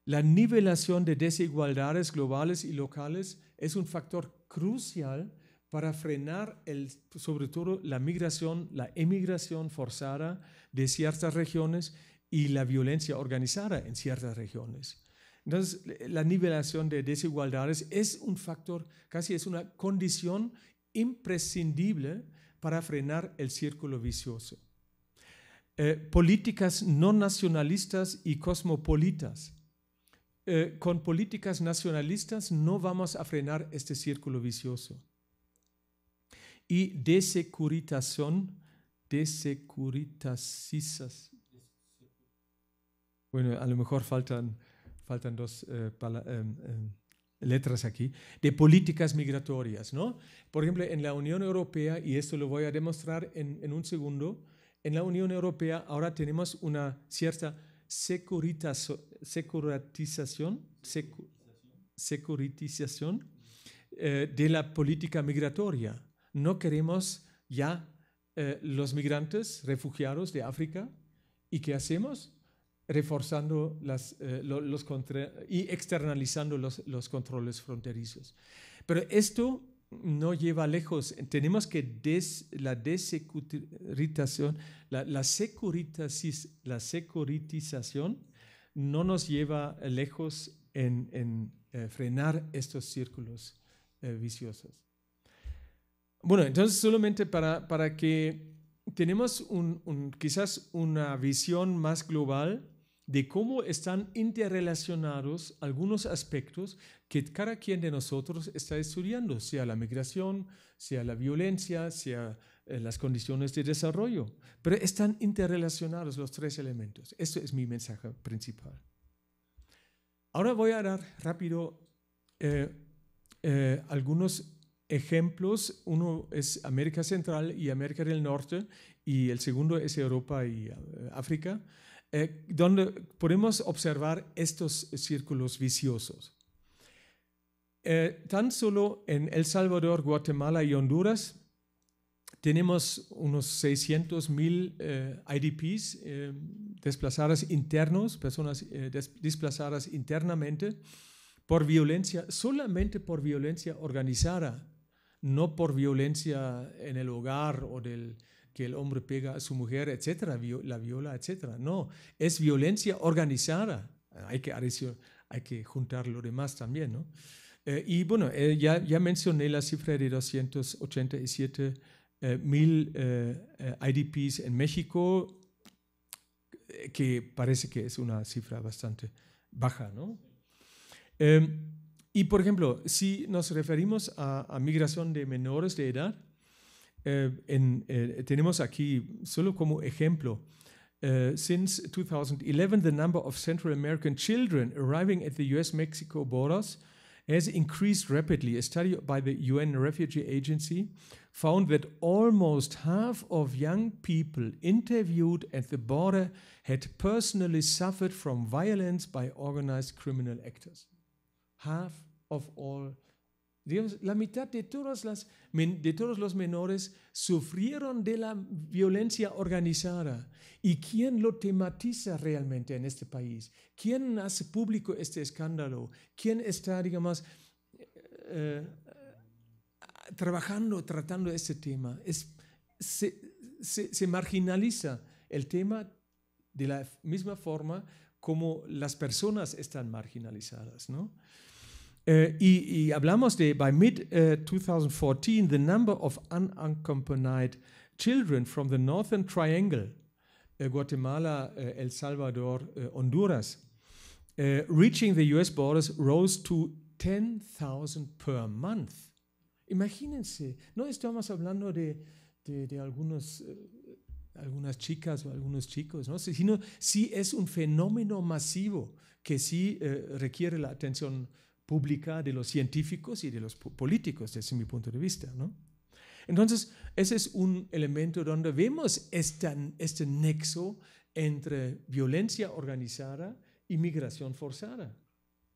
[SPEAKER 2] La nivelación de desigualdades globales y locales es un factor crucial para frenar el, sobre todo la migración, la emigración forzada de ciertas regiones y la violencia organizada en ciertas regiones. Entonces, la nivelación de desigualdades es un factor, casi es una condición imprescindible para frenar el círculo vicioso. Eh, políticas no nacionalistas y cosmopolitas. Eh, con políticas nacionalistas no vamos a frenar este círculo vicioso. Y desecuritación, desecuritasisas. Bueno, a lo mejor faltan, faltan dos eh, em, em, letras aquí, de políticas migratorias. ¿no? Por ejemplo, en la Unión Europea, y esto lo voy a demostrar en, un segundo, en la Unión Europea ahora tenemos una cierta securitización, securitización eh, de la política migratoria. No queremos ya eh, los migrantes refugiados de África. ¿Y qué hacemos? reforzando eh, los, y externalizando los, controles fronterizos. Pero esto no lleva lejos. Tenemos que la desecuritización, la, la, securitización no nos lleva lejos en, eh, frenar estos círculos eh, viciosos. Bueno, entonces solamente para, que tenemos un, quizás una visión más global de cómo están interrelacionados algunos aspectos que cada quien de nosotros está estudiando, sea la migración, sea la violencia, sea eh, las condiciones de desarrollo. Pero están interrelacionados los tres elementos. Esto es mi mensaje principal. Ahora voy a dar rápido eh, eh, algunos ejemplos. Uno es América Central y América del Norte y el segundo es Europa y África. Eh, donde podemos observar estos círculos viciosos. Eh, tan solo en El Salvador, Guatemala y Honduras tenemos unos 600.000 IDPs desplazados desplazadas internos, personas eh, desplazadas internamente por violencia, solamente por violencia organizada, no por violencia en el hogar o del, que el hombre pega a su mujer, etcétera, la viola, etcétera. No, es violencia organizada. Ah, hay que, hay que juntar lo demás también, ¿no? Eh, y bueno, eh, ya, ya, mencioné la cifra de 287 eh, mil IDPs en México, que parece que es una cifra bastante baja, ¿no? y por ejemplo, si nos referimos a, a migración de menores de edad, eh, en, eh, tenemos aquí solo como ejemplo. Uh, since 2011, the number of Central American children arriving at the US Mexico borders has increased rapidly. A study by the UN Refugee Agency found that almost half of young people interviewed at the border had personally suffered from violence by organized criminal actors. Half of all la mitad de, las, de todos los menores sufrieron de la violencia organizada. ¿Y quién lo tematiza realmente en este país? ¿Quién hace público este escándalo? ¿Quién está, digamos, eh, eh, trabajando, tratando este tema? Es, se, se marginaliza el tema de la misma forma como las personas están marginalizadas, ¿no? Eh, y, hablamos de, by mid-2014, eh, the number of unaccompanied children from the Northern Triangle, eh, Guatemala, El Salvador, Honduras, reaching the US borders rose to 10,000 per month. Imagínense, no estamos hablando de, de, algunos, algunas chicas o algunos chicos, ¿no? sino sí si es un fenómeno masivo que sí requiere la atención pública de los científicos y de los políticos, desde mi punto de vista. ¿no? Entonces, ese es un elemento donde vemos este nexo entre violencia organizada y migración forzada.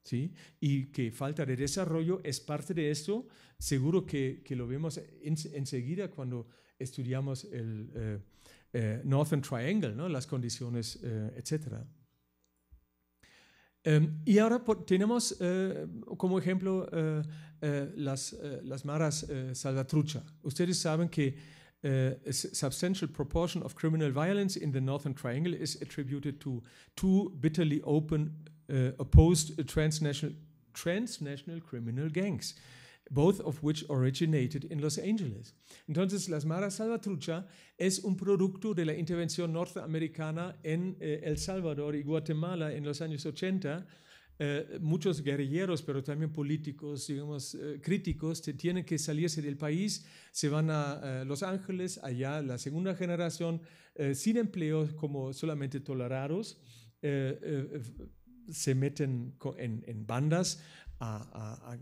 [SPEAKER 2] ¿sí? Y que falta de desarrollo es parte de esto. Seguro que, que lo vemos enseguida cuando estudiamos el eh, eh, Northern Triangle, ¿no? las condiciones, eh, etcétera. And y ahora por, tenemos eh, como ejemplo eh, eh, las, eh, las maras eh, salvatrucha. Ustedes saben que a eh, substantial proportion of criminal violence in the Northern Triangle is attributed to two bitterly open opposed transnational, transnational criminal gangs. both of which originated in Los Angeles. Entonces, las maras salvatrucha es un producto de la intervención norteamericana en eh, El Salvador y Guatemala en los años 80. Eh, muchos guerrilleros, pero también políticos, digamos, eh, críticos, te, tienen que salirse del país, se van a Los Ángeles, allá la segunda generación, sin empleo, como solamente tolerados, se meten en, bandas a, a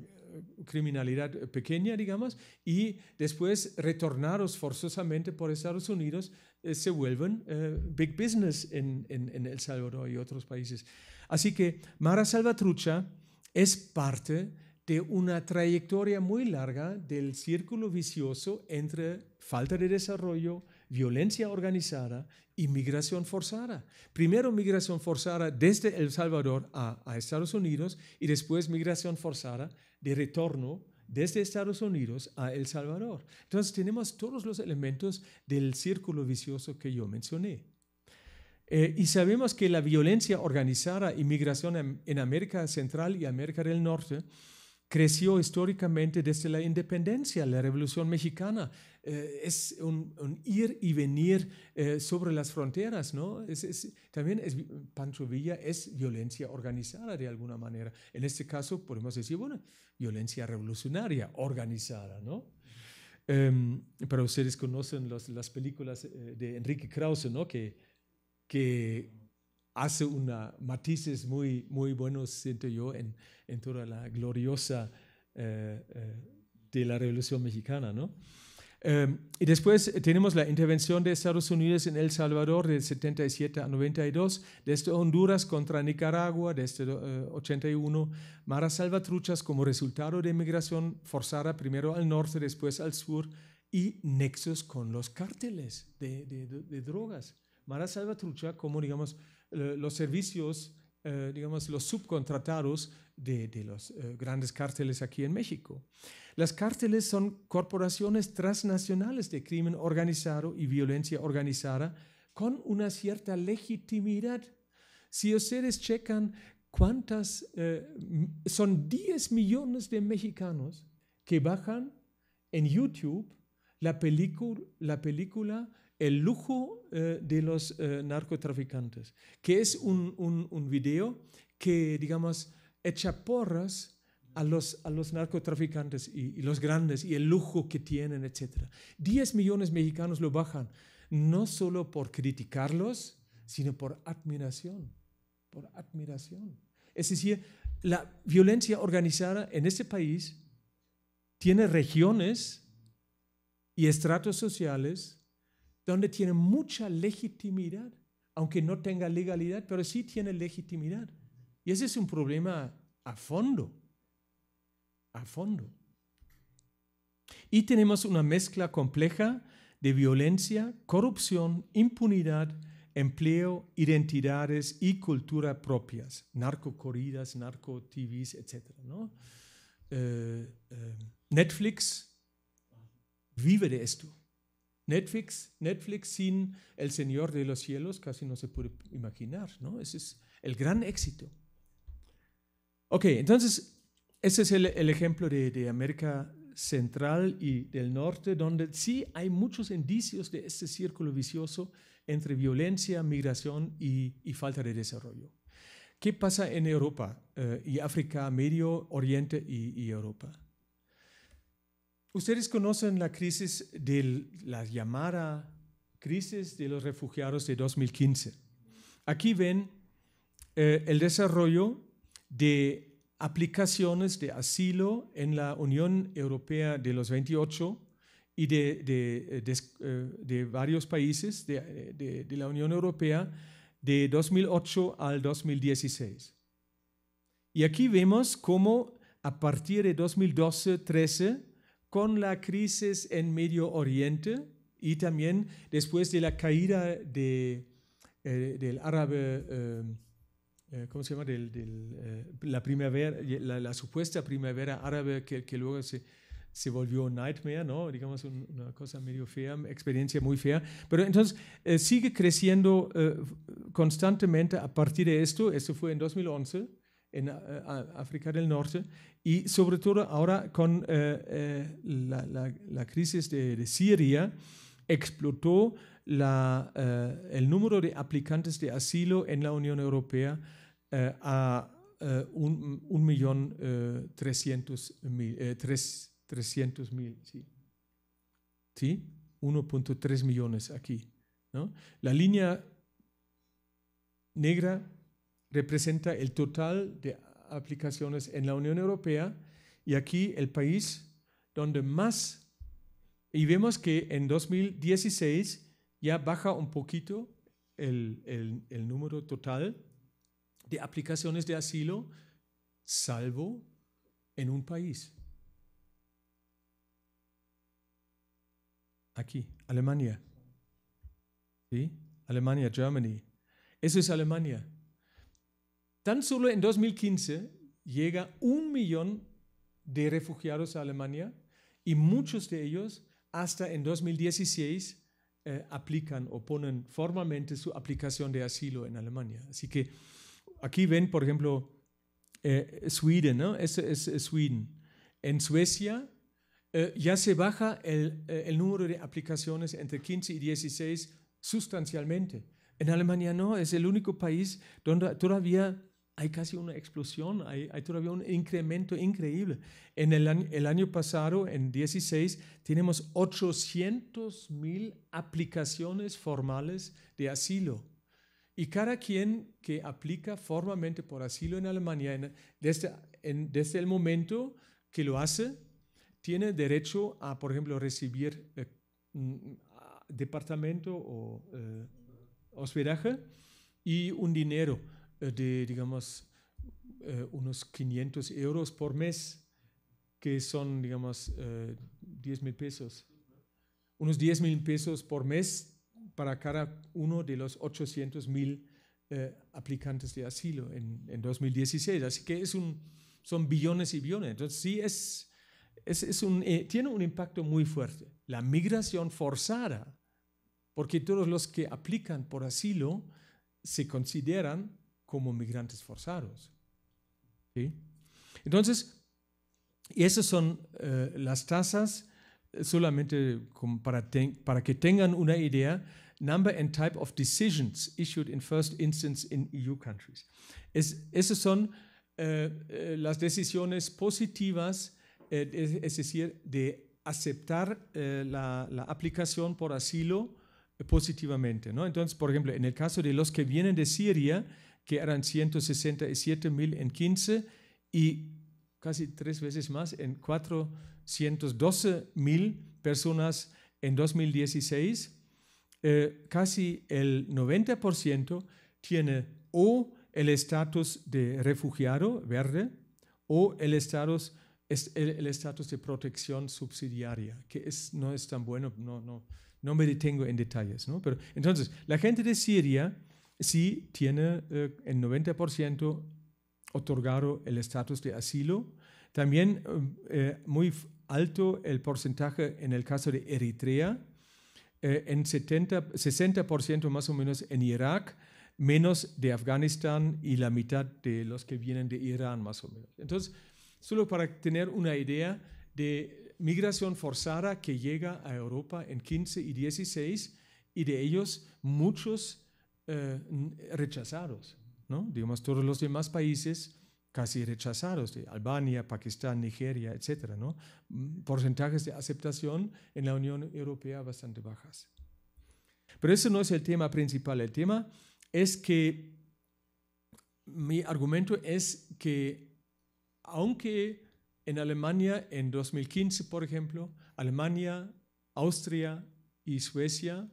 [SPEAKER 2] criminalidad pequeña, digamos, y después retornados forzosamente por Estados Unidos eh, se vuelven eh, big business en, en, en, El Salvador y otros países. Así que Mara Salvatrucha es parte de una trayectoria muy larga del círculo vicioso entre falta de desarrollo, violencia organizada Inmigración forzada. Primero migración forzada desde El Salvador a, Estados Unidos y después migración forzada de retorno desde Estados Unidos a El Salvador. Entonces tenemos todos los elementos del círculo vicioso que yo mencioné. Eh, y sabemos que la violencia organizada y migración en América Central y América del Norte creció históricamente desde la independencia, la Revolución Mexicana, eh, es un, ir y venir eh, sobre las fronteras, ¿no? también es, Pancho Villa es violencia organizada de alguna manera. En este caso podemos decir, bueno, violencia revolucionaria organizada, ¿no? Em, para pero ustedes conocen las películas eh, de Enrique Krause, ¿no? Que, que hace una matices muy, muy buenos, siento yo, en, en toda la gloriosa de la Revolución Mexicana, ¿no? Em, y después eh, tenemos la intervención de Estados Unidos en El Salvador del 77 a 92, desde Honduras contra Nicaragua desde 81, este, eh, Mara salvatruchas como resultado de migración forzada primero al norte, después al sur y nexos con los cárteles de, de drogas. Mara salvatrucha como, digamos, eh, los servicios eh, digamos, los subcontratados de, los eh, grandes cárteles aquí en México. Las cárteles son corporaciones transnacionales de crimen organizado y violencia organizada con una cierta legitimidad. Si ustedes checan cuántas, eh, son 10 millones de mexicanos que bajan en YouTube la película el lujo eh, de los eh, narcotraficantes, que es un, un, video que, digamos, echa porras a los, a los narcotraficantes y, los grandes y el lujo que tienen, etc. 10 millones de mexicanos lo bajan, no solo por criticarlos, sino por admiración, por admiración. Es decir, la violencia organizada en este país tiene regiones y estratos sociales donde tiene mucha legitimidad, aunque no tenga legalidad, pero sí tiene legitimidad. Y ese es un problema a fondo, a fondo. Y tenemos una mezcla compleja de violencia, corrupción, impunidad, empleo, identidades y cultura propias, narcocorridas, narco-TVs, etc. Eh, eh, Netflix vive de esto Netflix, Netflix sin El Señor de los Cielos casi no se puede imaginar, ¿no? Ese es el gran éxito. Ok, entonces, ese es el, ejemplo de, América Central y del Norte, donde sí hay muchos indicios de este círculo vicioso entre violencia, migración y, falta de desarrollo. ¿Qué pasa en Europa eh, y África, Medio Oriente y Europa? Ustedes conocen la crisis de la llamada crisis de los refugiados de 2015. Aquí ven eh, el desarrollo de aplicaciones de asilo en la Unión Europea de los 28 y de, de, eh, eh, varios países de, la Unión Europea de 2008 al 2016. Y aquí vemos cómo a partir de 2012-13 con la crisis en Medio Oriente y también después de la caída de, eh, del árabe, eh, eh, ¿cómo se llama? la, primavera, la, supuesta primavera árabe que, que luego se, se volvió nightmare, ¿no? digamos una cosa medio fea, experiencia muy fea. Pero entonces sigue creciendo constantemente a partir de esto, esto fue en 2011, en eh, África del Norte y sobre todo ahora con eh, eh, la, crisis de, Siria explotó la, el número de aplicantes de asilo en la Unión Europea a 1.300.000 un, millón sí. 1.3 millones aquí. La línea negra representa el total de aplicaciones en la Unión Europea y aquí el país donde más. Y vemos que en 2016 ya baja un poquito el, número total de aplicaciones de asilo, salvo en un país. Aquí, Alemania. ¿Sí? Alemania, Germany. Eso es Alemania. Tan solo en 2015 llega un millón de refugiados a Alemania y muchos de ellos hasta en 2016 eh, aplican o ponen formalmente su aplicación de asilo en Alemania. Así que aquí ven, por ejemplo, eh, ¿no? Ese es, es En Suecia eh, ya se baja el, eh, el, número de aplicaciones entre 15 y 16 sustancialmente. En Alemania no, es el único país donde todavía hay casi una explosión, hay, todavía un incremento increíble. En el, el año pasado, en 16, tenemos 800 mil aplicaciones formales de asilo. Y cada quien que aplica formalmente por asilo en Alemania, desde, el momento que lo hace, tiene derecho a, por ejemplo, recibir eh, departamento o eh, hospedaje y un dinero. Eh, de, digamos, eh, unos 500 euros por mes, que son, digamos, 10 eh, mil pesos. Unos 10 mil pesos por mes para cada uno de los 800 mil aplicantes de asilo en, 2016. Así que es un, son billones y billones. Entonces, sí es, es, un, tiene un impacto muy fuerte. La migración forzada, porque todos los que aplican por asilo se consideran como migrantes forzados. Entonces, esas son eh, las tasas, eh, solamente para, que tengan una idea, number and type of decisions issued in first instance in EU countries. esas son eh, las decisiones positivas, es decir, de aceptar la, aplicación por asilo positivamente. Entonces, por ejemplo, en el caso de los que vienen de Siria, que eran 167 mil en 15 y casi tres veces más en 412 mil personas en 2016, eh, casi el 90% tiene o el estatus de refugiado verde o el estatus el estatus de protección subsidiaria, que es, no es tan bueno, no, no, no me detengo en detalles. ¿no? Pero, entonces, la gente de Siria sí tiene eh, en 90% otorgado el estatus de asilo. También eh, eh, muy alto el porcentaje en el caso de Eritrea, en 70, 60% más o menos en Irak, menos de Afganistán y la mitad de los que vienen de Irán más o menos. Entonces, solo para tener una idea de migración forzada que llega a Europa en 15 y 16 y de ellos muchos eh, rechazados, ¿no? Digamos, todos los demás países casi rechazados, de Albania, Pakistán, Nigeria, etc. ¿no? Mm, porcentajes de aceptación en la Unión Europea bastante bajas. Pero ese no es el tema principal. El tema es que mi argumento es que aunque en Alemania en 2015, por ejemplo, Alemania, Austria y Suecia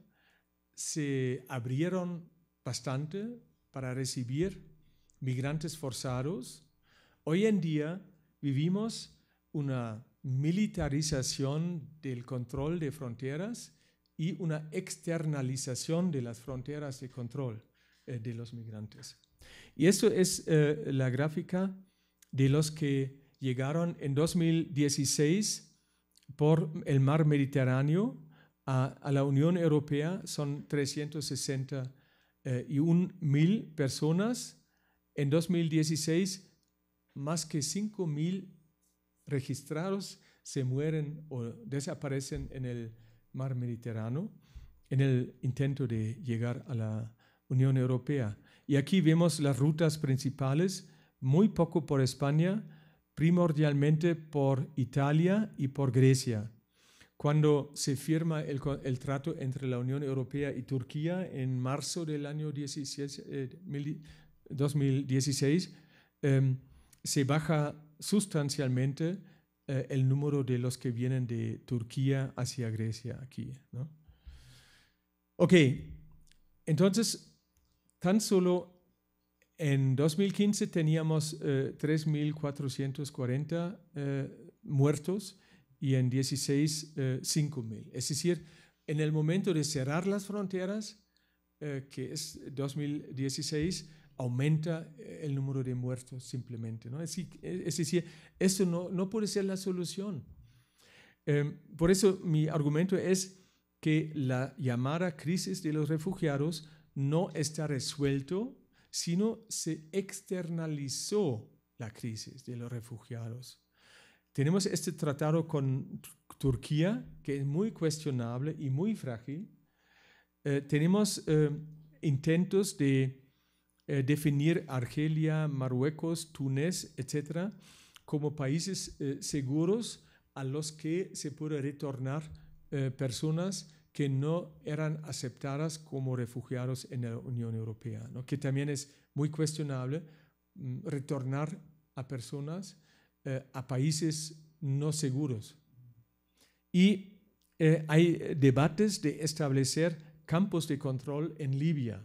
[SPEAKER 2] se abrieron bastante para recibir migrantes forzados. Hoy en día vivimos una militarización del control de fronteras y una externalización de las fronteras de control eh, de los migrantes. Y esto es eh, la gráfica de los que llegaron en 2016 por el mar Mediterráneo a, a la Unión Europea, son 360 eh, y un mil personas. En 2016, más que cinco mil registrados se mueren o desaparecen en el mar Mediterráneo en el intento de llegar a la Unión Europea. Y aquí vemos las rutas principales, muy poco por España, primordialmente por Italia y por Grecia. Cuando se firma el, trato entre la Unión Europea y Turquía en marzo del año 2016, eh, em, se baja sustancialmente eh, el número de los que vienen de Turquía hacia Grecia aquí. Ok, entonces, tan solo en 2015 teníamos 3.440 eh, muertos y en 16, 5.000. Eh, mil. Es decir, en el momento de cerrar las fronteras, eh, que es 2016, aumenta eh, el número de muertos simplemente. ¿no? Es, decir, eso no, no, puede ser la solución. por eso mi argumento es que la llamada crisis de los refugiados no está resuelto, sino se externalizó la crisis de los refugiados. Tenemos este tratado con Turquía, que es muy cuestionable y muy frágil. Eh, tenemos eh, intentos de eh, definir Argelia, Marruecos, Túnez, etcétera, como países seguros a los que se puede retornar personas que no eran aceptadas como refugiados en la Unión Europea, que también es muy cuestionable mm, retornar a personas eh, a países no seguros. Y eh, hay debates de establecer campos de control en Libia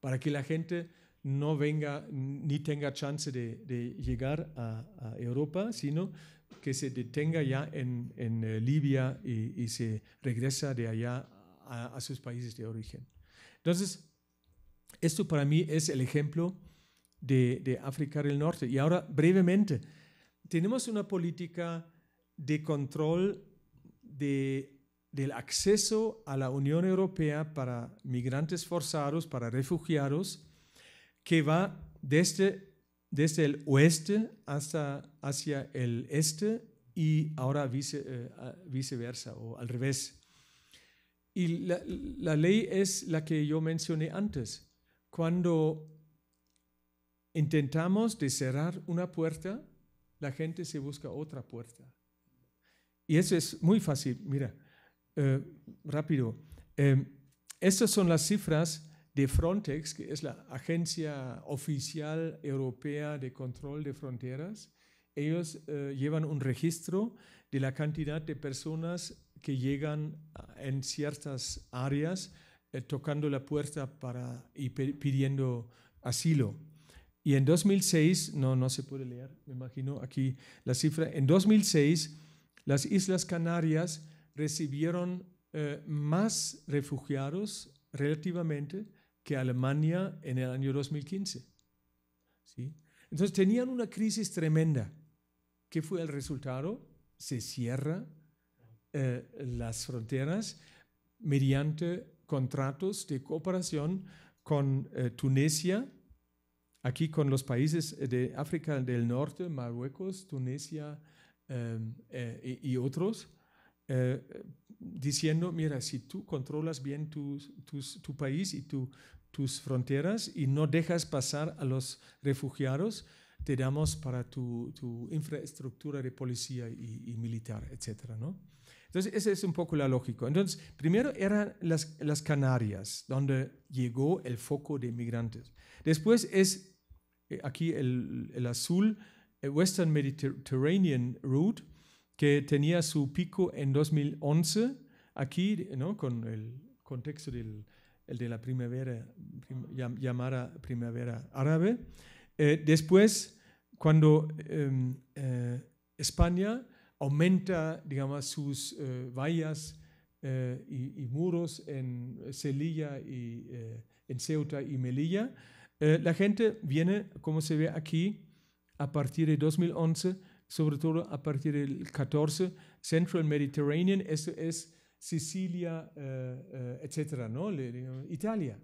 [SPEAKER 2] para que la gente no venga ni tenga chance de, llegar a, Europa, sino que se detenga ya en, en eh, Libia y, se regresa de allá a, a, sus países de origen. Entonces, esto para mí es el ejemplo de, de África del Norte. Y ahora brevemente, tenemos una política de control del acceso a la Unión Europea para migrantes forzados, para refugiados, que va desde, desde el oeste hasta hacia el este y ahora eh, viceversa o al revés. Y la, la ley es la que yo mencioné antes. Cuando intentamos de cerrar una puerta, la gente se busca otra puerta. Y eso es muy fácil. Mira, eh, rápido. Em, estas son las cifras de Frontex, que es la agencia oficial europea de control de fronteras. Ellos eh, llevan un registro de la cantidad de personas que llegan en ciertas áreas eh, tocando la puerta para y pidiendo asilo. Y en 2006, no, no se puede leer, me imagino aquí la cifra, en 2006 las Islas Canarias recibieron eh, más refugiados relativamente que Alemania en el año 2015. ¿Sí? Entonces tenían una crisis tremenda. ¿Qué fue el resultado? Se cierran eh, las fronteras mediante contratos de cooperación con eh, aquí con los países eh, de África del Norte, Marruecos, Tunisia em, eh, y, otros, eh, diciendo, mira, si tú controlas bien tu, tu, país y tu, tus fronteras y no dejas pasar a los refugiados, te damos para tu, infraestructura de policía y, militar, etc. ¿no? Entonces, esa es un poco la lógica. Entonces, primero eran las, las Canarias, donde llegó el foco de migrantes. Después es eh, aquí el, azul, eh, Western Mediterranean Route, que tenía su pico en 2011, aquí, ¿no? con el contexto del, de la primavera, llamada primavera árabe. Eh, después, cuando em, España aumenta, digamos, sus vallas y, muros en Sevilla y en Ceuta y Melilla, eh, la gente viene, como se ve aquí, a partir de 2011, sobre todo a partir del 14, Central Mediterranean, eso es Sicilia, eh, eh, etcétera, ¿no? Italia.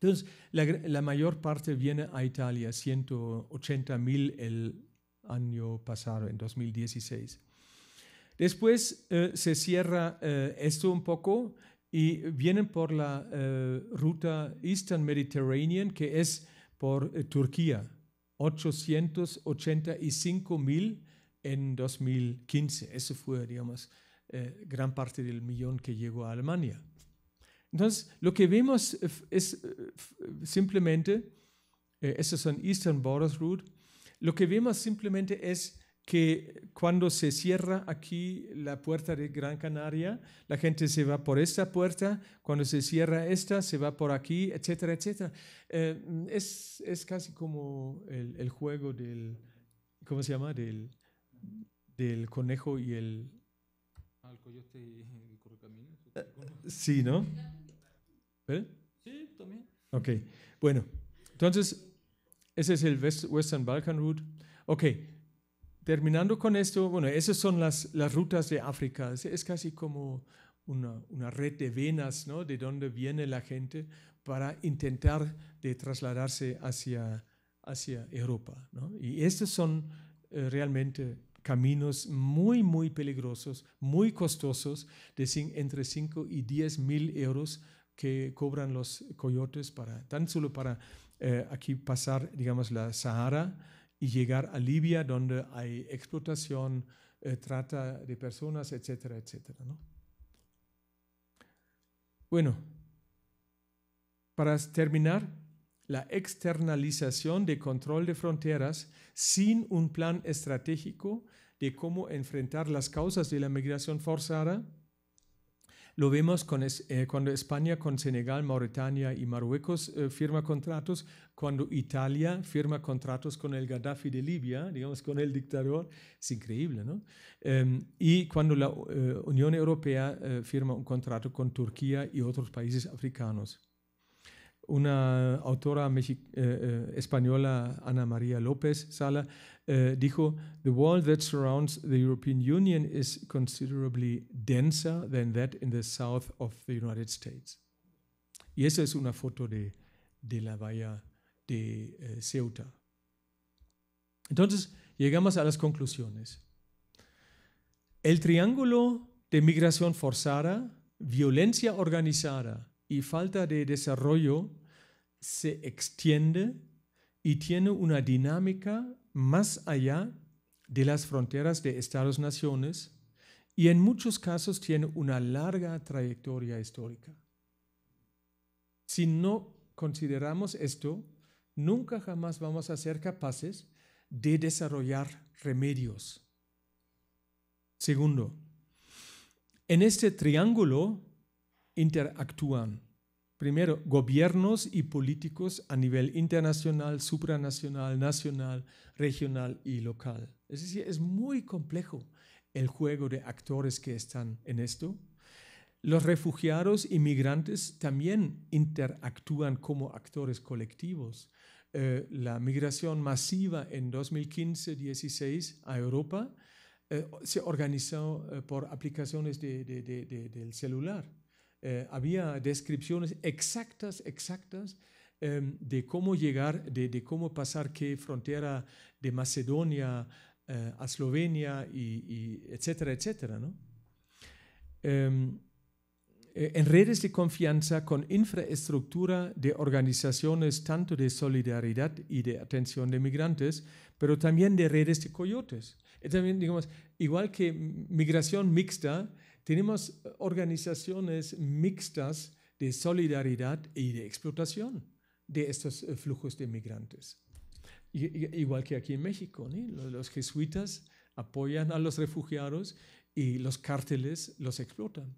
[SPEAKER 2] Entonces, la, mayor parte viene a Italia, 180.000 el año pasado, en 2016. Después se cierra esto un poco y vienen por la eh, ruta Eastern Mediterranean, que es por eh, Turquía, 885 mil en 2015. Eso fue, digamos, eh, gran parte del millón que llegó a Alemania. Entonces, lo que vemos es simplemente, esas son Eastern Borders Route, lo que vemos simplemente es que cuando se cierra aquí la puerta de Gran Canaria, la gente se va por esta puerta, cuando se cierra esta, se va por aquí, etcétera, etcétera. Eh, es, es, casi como el, el, juego del, ¿cómo se llama? Del, del conejo y el...
[SPEAKER 1] Al ah, coyote y el eh, Sí, ¿no?
[SPEAKER 2] ¿Eh? Sí, también. Ok, bueno, entonces, ese es el Western Balkan Route. Ok terminando con esto, bueno, esas son las, rutas de África. Es, casi como una, red de venas, ¿no? De donde viene la gente para intentar de trasladarse hacia, hacia Europa, ¿no? Y estos son eh, realmente caminos muy, muy peligrosos, muy costosos, de entre 5 y 10 mil euros que cobran los coyotes para, tan solo para eh, aquí pasar, digamos, la Sahara, y llegar a Libia, donde hay explotación, eh, trata de personas, etcétera, etcétera. Bueno, para terminar, la externalización de control de fronteras sin un plan estratégico de cómo enfrentar las causas de la migración forzada lo vemos eh, cuando España con Senegal, Mauritania y Marruecos eh, firma contratos, cuando Italia firma contratos con el Gaddafi de Libia, digamos con el dictador, es increíble, ¿no? Em, y cuando la eh, Unión Europea firma un contrato con Turquía y otros países africanos una autora eh, eh, española, Ana María López Sala, eh, dijo, The wall that surrounds the European Union is considerably denser than that in the south of the United States. Y esa es una foto de, de la valla de Ceuta. Entonces, llegamos a las conclusiones. El triángulo de migración forzada, violencia organizada, y falta de desarrollo se extiende y tiene una dinámica más allá de las fronteras de Estados-naciones y en muchos casos tiene una larga trayectoria histórica. Si no consideramos esto, nunca jamás vamos a ser capaces de desarrollar remedios. Segundo, en este triángulo interactúan primero, gobiernos y políticos a nivel internacional, supranacional, nacional, regional y local. Es decir, es muy complejo el juego de actores que están en esto. Los refugiados y migrantes también interactúan como actores colectivos. Eh, la migración masiva en 2015-16 a Europa eh, se organizó eh, por aplicaciones de, del celular. Eh, había descripciones exactas, exactas em, de cómo llegar, de, de, cómo pasar qué frontera de Macedonia eh, a Eslovenia, y, etcétera, etcétera. ¿no? Em, eh, en redes de confianza con infraestructura de organizaciones tanto de solidaridad y de atención de migrantes, pero también de redes de coyotes. también, digamos, igual que migración mixta, tenemos eh, organizaciones mixtas de solidaridad y de explotación de estos eh, flujos de migrantes. Igual que aquí en México, los jesuitas apoyan a los refugiados y los cárteles los explotan.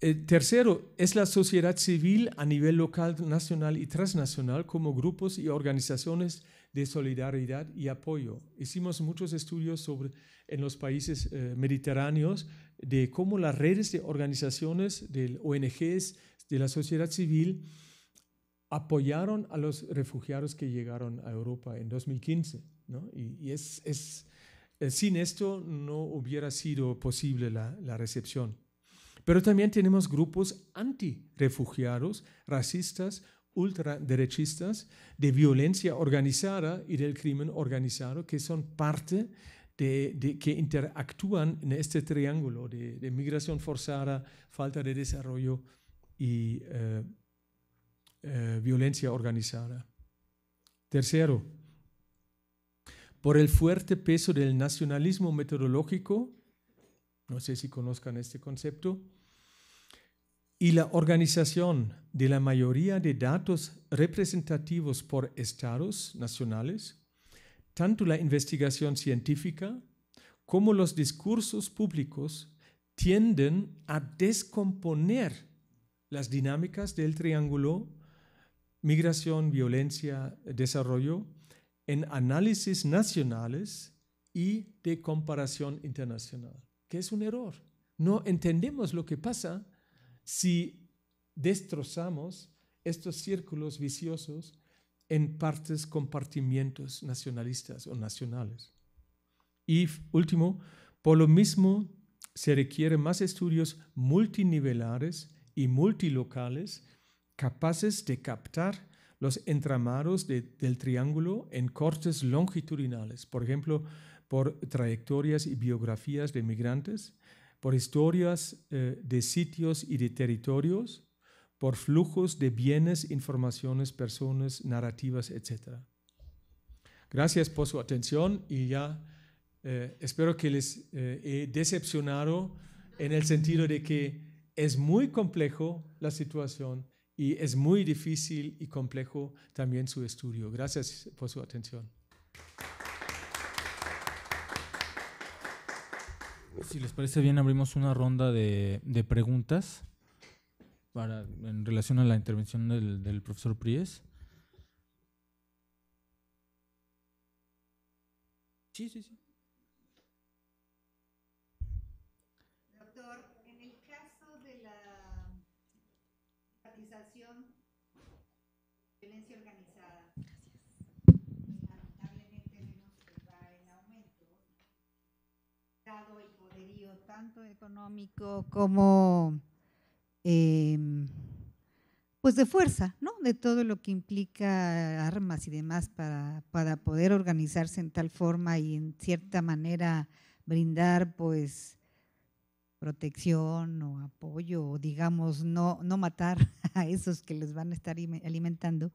[SPEAKER 2] Eh, tercero, es la sociedad civil a nivel local, nacional y transnacional como grupos y organizaciones de solidaridad y apoyo. Hicimos muchos estudios sobre, en los países eh, mediterráneos de cómo las redes de organizaciones, de ONGs, de la sociedad civil apoyaron a los refugiados que llegaron a Europa en 2015. Y, eh, sin esto no hubiera sido posible la recepción. Pero también tenemos grupos antirefugiados, racistas, ultraderechistas, de violencia organizada y del crimen organizado, que son parte de, que interactúan en este triángulo de, migración forzada, falta de desarrollo y eh, eh, violencia organizada. Tercero, por el fuerte peso del nacionalismo metodológico, no sé si conozcan este concepto, y la organización de la mayoría de datos representativos por estados nacionales, tanto la investigación científica como los discursos públicos tienden a descomponer las dinámicas del triángulo migración, violencia, desarrollo en análisis nacionales y de comparación internacional, que es un error. No entendemos lo que pasa si destrozamos estos círculos viciosos en partes compartimientos nacionalistas o nacionales. Y último, por lo mismo se requieren más estudios multinivelares y multilocales capaces de captar los entramados del triángulo en cortes longitudinales, por ejemplo, por trayectorias y biografías de migrantes, por historias eh, de sitios y de territorios, por flujos de bienes, informaciones, personas, narrativas, etc. Gracias por su atención y ya eh, espero que les eh, he decepcionado en el sentido de que es muy complejo la situación y es muy difícil y complejo también su estudio. Gracias por su atención.
[SPEAKER 1] Si les parece bien, abrimos una ronda de, de preguntas para, en relación a la intervención del, del profesor Pries.
[SPEAKER 3] Sí, sí, sí.
[SPEAKER 4] tanto económico como em, pues de fuerza, De todo lo que implica armas y demás para, poder organizarse en tal forma y en cierta manera brindar pues protección o apoyo o digamos no, no matar a esos que les van a estar alimentando.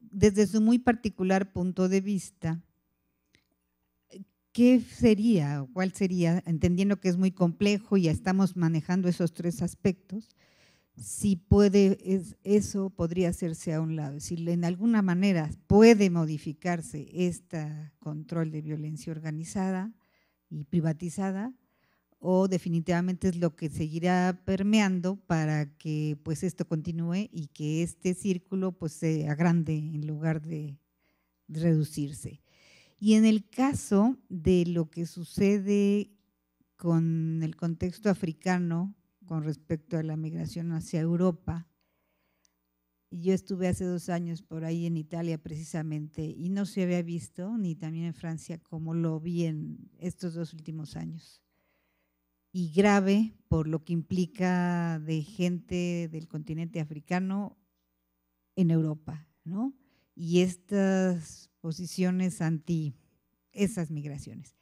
[SPEAKER 4] Desde su muy particular punto de vista, ¿qué sería? o ¿Cuál sería? Entendiendo que es muy complejo y ya estamos manejando esos tres aspectos, si puede, eso podría hacerse a un lado. Si en alguna manera puede modificarse este control de violencia organizada y privatizada, o definitivamente es lo que seguirá permeando para que pues esto continúe y que este círculo pues se agrande en lugar de reducirse. Y en el caso de lo que sucede con el contexto africano con respecto a la migración hacia Europa, yo estuve hace dos años por ahí en Italia precisamente y no se había visto, ni también en Francia, como lo vi en estos dos últimos años. Y grave por lo que implica de gente del continente africano en Europa, Y estas posiciones anti esas migraciones.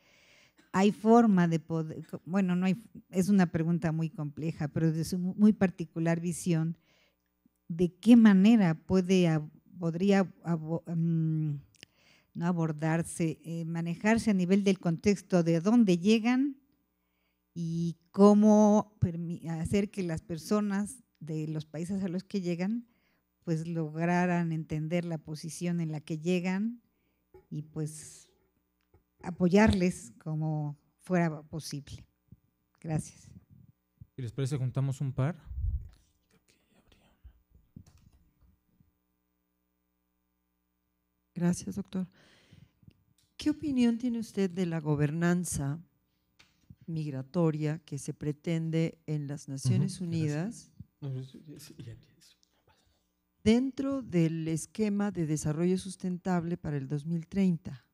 [SPEAKER 4] ¿Hay forma de poder, bueno, no hay, es una pregunta muy compleja, pero de su muy particular visión, ¿de qué manera puede, podría mm, no abordarse, eh, manejarse a nivel del contexto de dónde llegan y cómo hacer que las personas de los países a los que llegan pues lograran entender la posición en la que llegan y pues apoyarles como fuera posible. Gracias.
[SPEAKER 1] ¿Y les parece juntamos un par?
[SPEAKER 5] Gracias, doctor. ¿Qué opinión tiene usted de la gobernanza migratoria que se pretende en las Naciones Unidas? dentro del esquema de desarrollo sustentable para el 2030.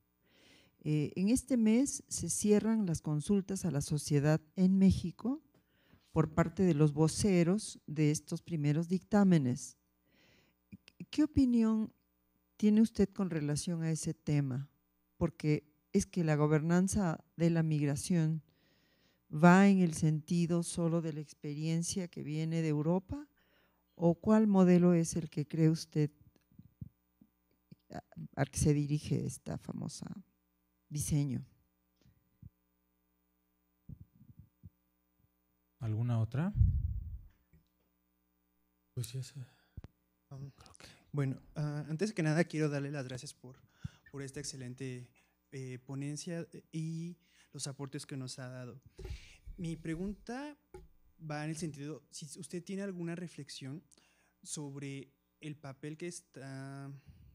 [SPEAKER 5] Eh, en este mes se cierran las consultas a la sociedad en México por parte de los voceros de estos primeros dictámenes. ¿Qué opinión tiene usted con relación a ese tema? Porque es que la gobernanza de la migración va en el sentido solo de la experiencia que viene de Europa o cuál modelo es el que cree usted al que se dirige esta famosa diseño.
[SPEAKER 1] ¿Alguna otra?
[SPEAKER 3] Pues bueno, ah, antes que nada quiero darle las gracias por, por esta excelente eh, ponencia eh, y los aportes que nos ha dado. Mi pregunta va en el sentido, si usted tiene alguna reflexión sobre el papel que está,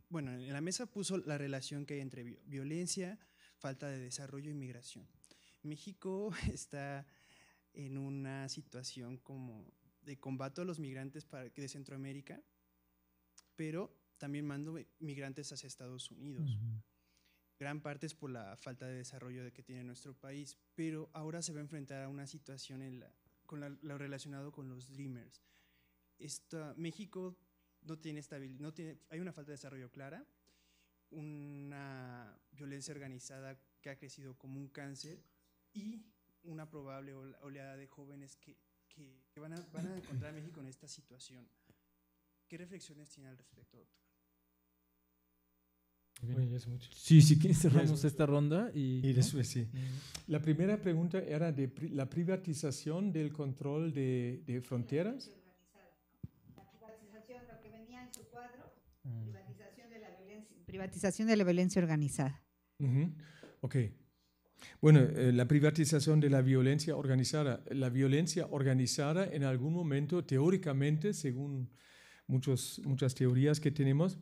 [SPEAKER 3] bueno, en la mesa puso la relación que hay entre violencia, falta de desarrollo y migración. México está en una situación como de combate a los migrantes de Centroamérica, pero también mando migrantes hacia Estados Unidos. Gran parte es por la falta de desarrollo de que tiene nuestro país, pero ahora se va a enfrentar a una situación en la con lo relacionado con los Dreamers. México no tiene estabilidad, no hay una falta de desarrollo clara, una violencia organizada que ha crecido como un cáncer y una probable oleada de jóvenes que, van, a, encontrar a México en esta situación. ¿Qué reflexiones tiene al respecto, doctor?
[SPEAKER 2] Sí, sí, cerramos esta ronda y... después, sí. La primera pregunta era de la privatización del control de, fronteras. La
[SPEAKER 4] privatización, lo que venía en su cuadro, ah. privatización, de la violencia, organizada.
[SPEAKER 2] Ok. Bueno, eh, la privatización de la violencia organizada. La violencia organizada en algún momento, teóricamente, según muchos, muchas teorías que tenemos,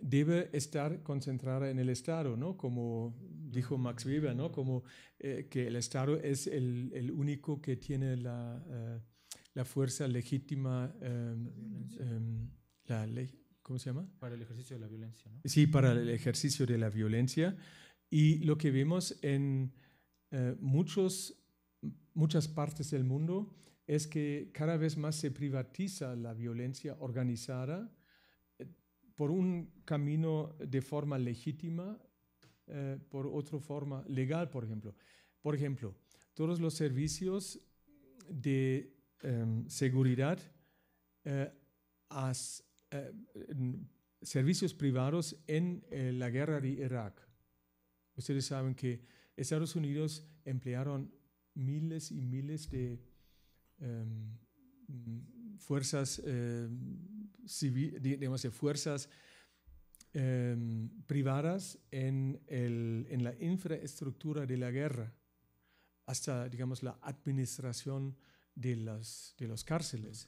[SPEAKER 2] debe estar concentrada en el Estado, ¿no? Como dijo Max Weber, ¿no? Como eh, que el Estado es el, único que tiene la, eh, fuerza legítima, em, la ley, em, ¿cómo se llama?
[SPEAKER 1] Para el ejercicio de la violencia,
[SPEAKER 2] Sí, para el ejercicio de la violencia. Y lo que vemos en eh, muchos, muchas partes del mundo es que cada vez más se privatiza la violencia organizada por un camino de forma legítima, eh, por otra forma legal, por ejemplo. Por ejemplo, todos los servicios de em, seguridad, eh, as, eh, servicios privados en la guerra de Irak. Ustedes saben que Estados Unidos emplearon miles y miles de em, fuerzas, eh, fuerzas eh, privadas en, el, en, la infraestructura de la guerra, hasta, digamos, la administración de las, de los cárceles.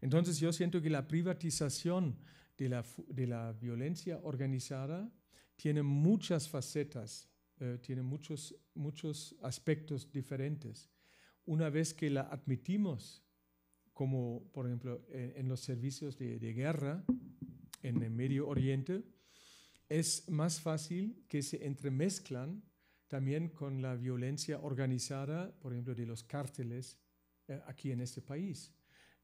[SPEAKER 2] Entonces yo siento que la privatización de la, de la violencia organizada tiene muchas facetas, eh, tiene muchos, muchos aspectos diferentes. Una vez que la admitimos como por ejemplo en, los servicios de, guerra en el Medio Oriente, es más fácil que se entremezclan también con la violencia organizada, por ejemplo, de los cárteles eh, aquí en este país.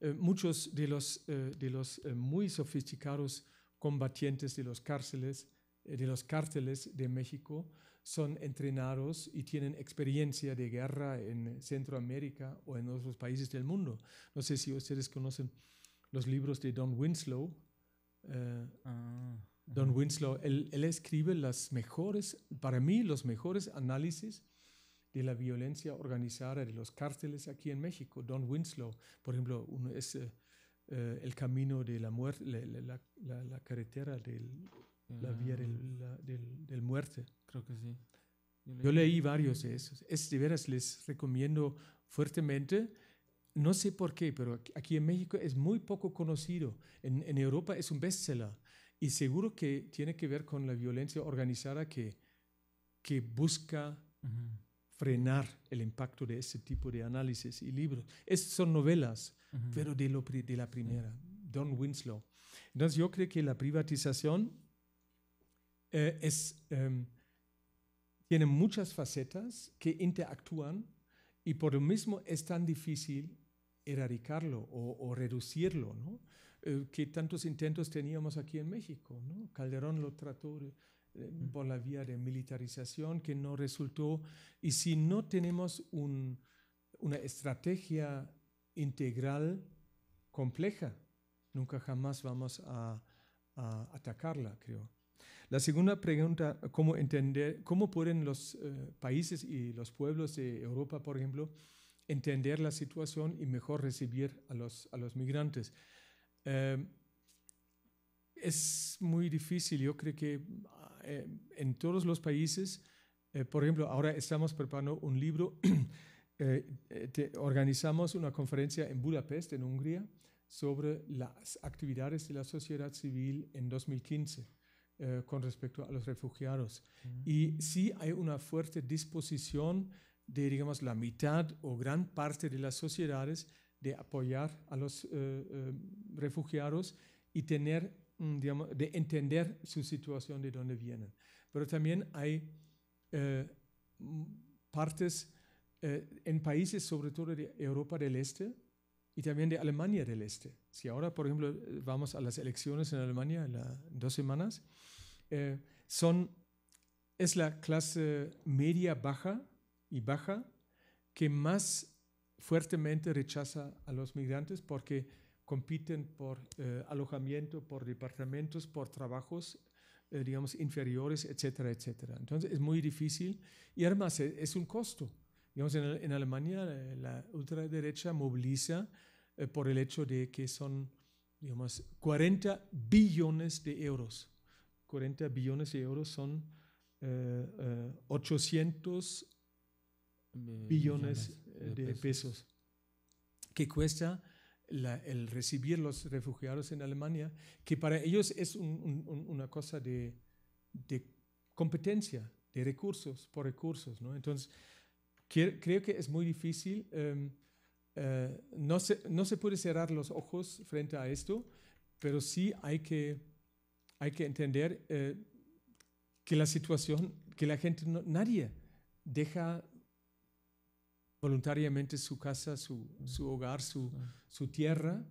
[SPEAKER 2] Eh, muchos de los, eh, de los muy sofisticados combatientes de los de los cárteles de México son entrenados y tienen experiencia de guerra en Centroamérica o en otros países del mundo. No sé si ustedes conocen los libros de Don Winslow. Eh, ah, Don Winslow, él, él, escribe las mejores, para mí, los mejores análisis de la violencia organizada de los cárteles aquí en México. Don Winslow, por ejemplo, uno es eh, eh, El camino de la muerte, la, la carretera del la vía del, la, del, muerte. Creo que sí. Yo leí. varios de esos. Es de veras, les recomiendo fuertemente. No sé por qué, pero aquí en México es muy poco conocido. En, en Europa es un bestseller. Y seguro que tiene que ver con la violencia organizada que, que busca frenar el impacto de ese tipo de análisis y libros. Es, son novelas, pero de, lo, de la primera, Don Winslow. Entonces yo creo que la privatización eh, es, em, tiene muchas facetas que interactúan y por lo mismo es tan difícil erradicarlo o, reducirlo, ¿no? Eh, que tantos intentos teníamos aquí en México, Calderón lo trató eh, por la vía de militarización que no resultó y si no tenemos una estrategia integral compleja, nunca jamás vamos a atacarla, creo. La segunda pregunta, ¿cómo entender, cómo pueden los eh, países y los pueblos de Europa, por ejemplo, entender la situación y mejor recibir a los, migrantes? Em, es muy difícil, yo creo que eh, en todos los países, eh, por ejemplo, ahora estamos preparando un libro, organizamos una conferencia en Budapest, en Hungría, sobre las actividades de la sociedad civil en 2015 eh, con respecto a los refugiados. Mm. Y sí hay una fuerte disposición de, digamos, la mitad o gran parte de las sociedades de apoyar a los eh, eh, refugiados y tener, mm, digamos, de entender su situación de dónde vienen. Pero también hay partes en países, sobre todo de Europa del Este, y también de Alemania del Este. Si ahora, por ejemplo, vamos a las elecciones en Alemania en, dos semanas, eh, son, es la clase media baja y baja que más fuertemente rechaza a los migrantes porque compiten por eh, alojamiento, por departamentos, por trabajos, eh, digamos, inferiores, etcétera, etcétera. Entonces es muy difícil y además es un costo. Digamos, en, Alemania eh, la ultraderecha moviliza eh, por el hecho de que son, digamos, 40 billones de euros. 40 billones de euros son 800 eh, billones de pesos que cuesta el recibir los refugiados en Alemania, que para ellos es una cosa de, de, competencia, de recursos, por recursos. ¿no? Entonces, creo que es muy difícil, em, eh, no, se, no se puede cerrar los ojos frente a esto, pero sí hay que, hay que entender eh, que la situación, que la gente, no, nadie deja voluntariamente su casa, su, su hogar, su, su, tierra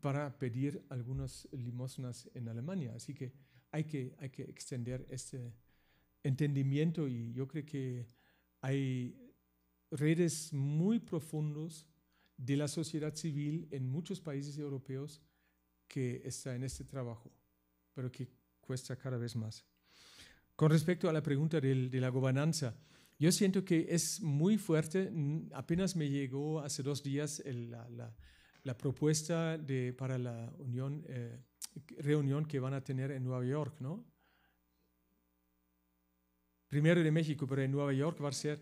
[SPEAKER 2] para pedir algunas limosnas en Alemania. Así que hay que, hay que extender este entendimiento y yo creo que hay redes muy profundos de la sociedad civil en muchos países europeos que está en este trabajo, pero que cuesta cada vez más. Con respecto a la pregunta de, la gobernanza, yo siento que es muy fuerte. Apenas me llegó hace dos días la, propuesta de, para la unión, eh, reunión que van a tener en Nueva York, ¿no? Primero de México, pero en Nueva York va a ser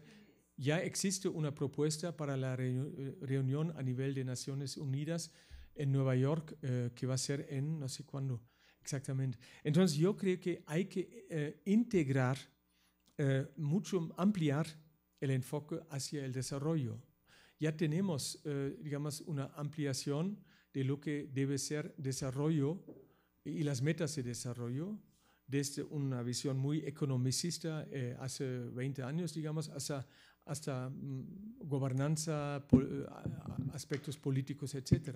[SPEAKER 2] ya existe una propuesta para la eh, reunión a nivel de Naciones Unidas en Nueva York eh, que va a ser en no sé cuándo exactamente. Entonces yo creo que hay que eh, integrar mucho, ampliar el enfoque hacia el desarrollo. Ya tenemos, digamos, una ampliación de lo que debe ser desarrollo y las metas de desarrollo, desde una visión muy economicista hace 20 años, digamos, hasta hasta mm, gobernanza, eh, aspectos políticos, etc.